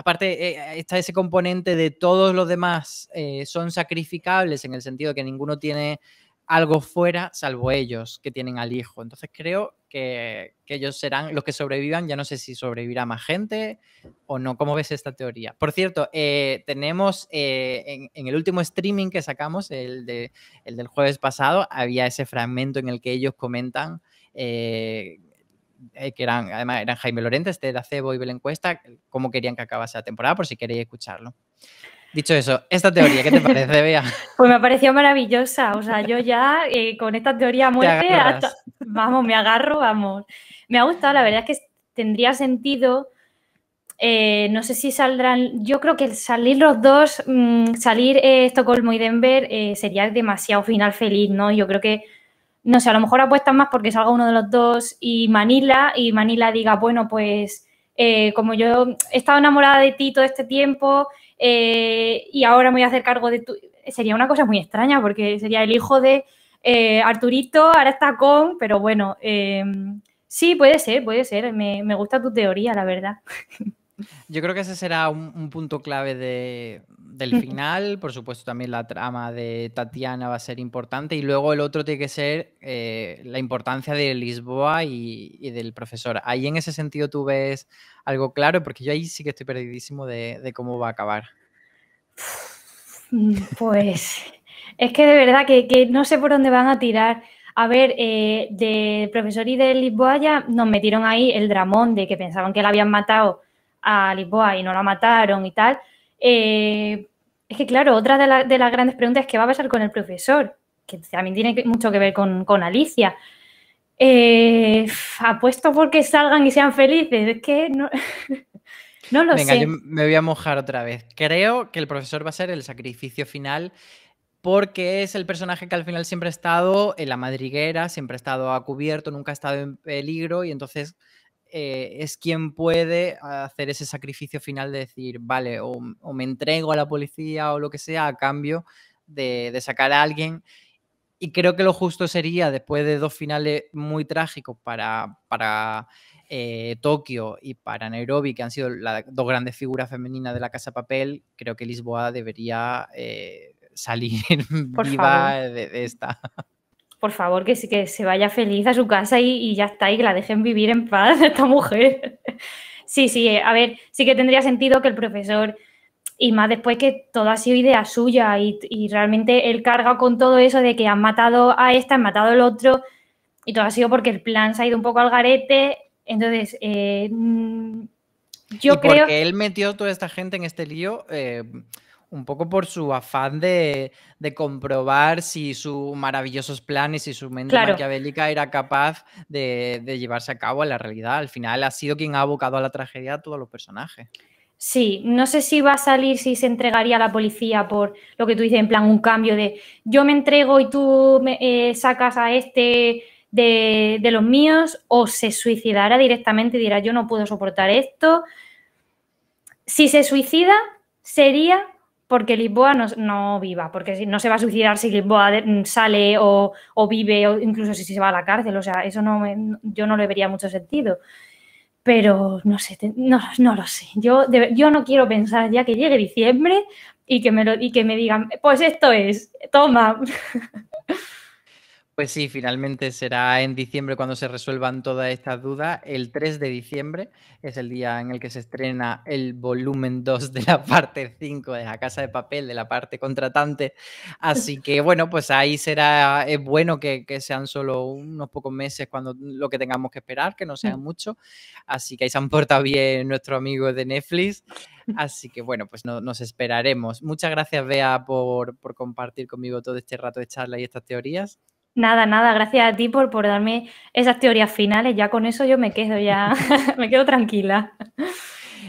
aparte eh, está ese componente de todos los demás eh, son sacrificables en el sentido de que ninguno tiene algo fuera salvo ellos que tienen al hijo. Entonces creo que, ellos serán los que sobrevivan. Ya no sé si sobrevivirá más gente o no. ¿Cómo ves esta teoría? Por cierto, eh, tenemos en, el último streaming que sacamos, el, de, el del jueves pasado, había ese fragmento en el que ellos comentan... Eh, que eran, además eran Jaime Lorente, este de Acebo y Belencuesta, cómo querían que acabase la temporada, por si queréis escucharlo. Dicho eso, esta teoría, ¿qué te parece, Bea? Pues me parecido maravillosa. O sea, yo ya eh, con esta teoría a muerte, vamos, me agarro, vamos. Me ha gustado, la verdad es que tendría sentido. Eh, no sé si saldrán. Yo creo que salir los dos, mm, salir Estocolmo y Denver, sería demasiado final feliz, ¿no? Yo creo que no sé, a lo mejor apuestan más porque salga uno de los dos y Manila, y Manila diga, bueno, pues eh, como yo he estado enamorada de ti todo este tiempo eh, y ahora me voy a hacer cargo de tu... Sería una cosa muy extraña porque sería el hijo de eh, Arturito, ahora está con, pero bueno, sí, puede ser, puede ser, me, gusta tu teoría, la verdad. Yo creo que ese será un punto clave de, del final, por supuesto también la trama de Tatiana va a ser importante y luego el otro tiene que ser eh, la importancia de Lisboa y, del profesor. Ahí en ese sentido tú ves algo claro, porque yo ahí sí que estoy perdidísimo de, cómo va a acabar. Mm, pues es que de verdad que, no sé por dónde van a tirar. A ver, eh, del profesor y de Lisboa ya nos metieron ahí el dramón de que pensaban que la habían matado a Lisboa y no la mataron y tal. Eh, es que, claro, otra de, las grandes preguntas es qué va a pasar con el profesor, que también tiene mucho que ver con, Alicia. Eh, apuesto porque salgan y sean felices, es que no, no lo Venga, Yo me voy a mojar otra vez. Creo que el profesor va a ser el sacrificio final porque es el personaje que al final siempre ha estado en la madriguera, siempre ha estado a cubierto, nunca ha estado en peligro y entonces eh, es quien puede hacer ese sacrificio final de decir, vale, o, me entrego a la policía o lo que sea a cambio de, sacar a alguien. Y creo que lo justo sería, después de dos finales muy trágicos para, para eh, Tokio y para Nairobi, que han sido las dos grandes figuras femeninas de la Casa Papel, creo que Lisboa debería eh, salir viva de, esta por favor, que, que se vaya feliz a su casa y, ya está, y que la dejen vivir en paz esta mujer. sí, sí, eh, a ver, sí que tendría sentido que el profesor y más después que todo ha sido idea suya y, realmente él carga con todo eso de que han matado a esta, han matado al otro y todo ha sido porque el plan se ha ido un poco al garete. Entonces, eh, mm, yo creo... Porque él metió toda esta gente en este lío eh, un poco por su afán de, comprobar si sus maravillosos planes y su mente maquiavélica era capaz de, llevarse a cabo en la realidad. Al final ha sido quien ha abocado a la tragedia a todos los personajes. Sí, no sé si va a salir, si se entregaría a la policía por lo que tú dices, en plan un cambio de yo me entrego y tú me, eh, sacas a este de, de los míos, o se suicidará directamente y dirá yo no puedo soportar esto. Si se suicida, sería porque Lisboa no, viva, porque no se va a suicidar si Lisboa sale o, vive, o incluso si se va a la cárcel. O sea, eso no yo no le vería mucho sentido. Pero no sé, no, lo sé. Yo, yo no quiero pensar ya que llegue diciembre y que me, lo, y que me digan, pues esto es, toma. Pues sí, finalmente será en diciembre cuando se resuelvan todas estas dudas. El 3 de diciembre es el día en el que se estrena el volumen 2 de la parte 5 de la Casa de Papel, de la parte contratante. Así que bueno, pues ahí será, es bueno que, sean solo unos pocos meses cuando lo que tengamos que esperar, que no sea mm. mucho. Así que ahí se han portado bien nuestros amigos de Netflix. Así que bueno, pues nos esperaremos. Muchas gracias, Bea, por, por compartir conmigo todo este rato de charla y estas teorías. Nada, nada, gracias a ti por, por darme esas teorías finales. Ya con eso yo me quedo, ya me quedo tranquila.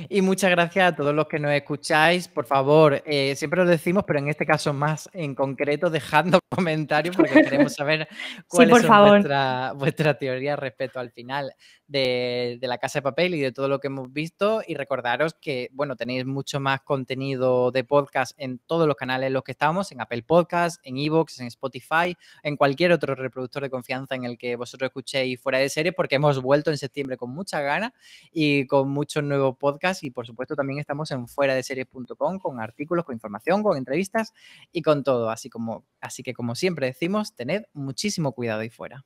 Y muchas gracias a todos los que nos escucháis. Por favor, eh, siempre lo decimos, pero en este caso más en concreto, dejando comentarios porque queremos saber cuál por es Vuestra, teoría respecto al final de, la Casa de Papel y de todo lo que hemos visto. Y recordaros que, bueno, tenéis mucho más contenido de podcast en todos los canales en los que estamos, en Apple Podcasts en Evox, en Spotify, en cualquier otro reproductor de confianza en el que vosotros escuchéis fuera de serie, porque hemos vuelto en septiembre con mucha gana y con muchos nuevos podcasts y por supuesto también estamos en fuera de series.com con artículos, con información, con entrevistas y con todo. Así, como, así que como siempre decimos, tened muchísimo cuidado ahí fuera.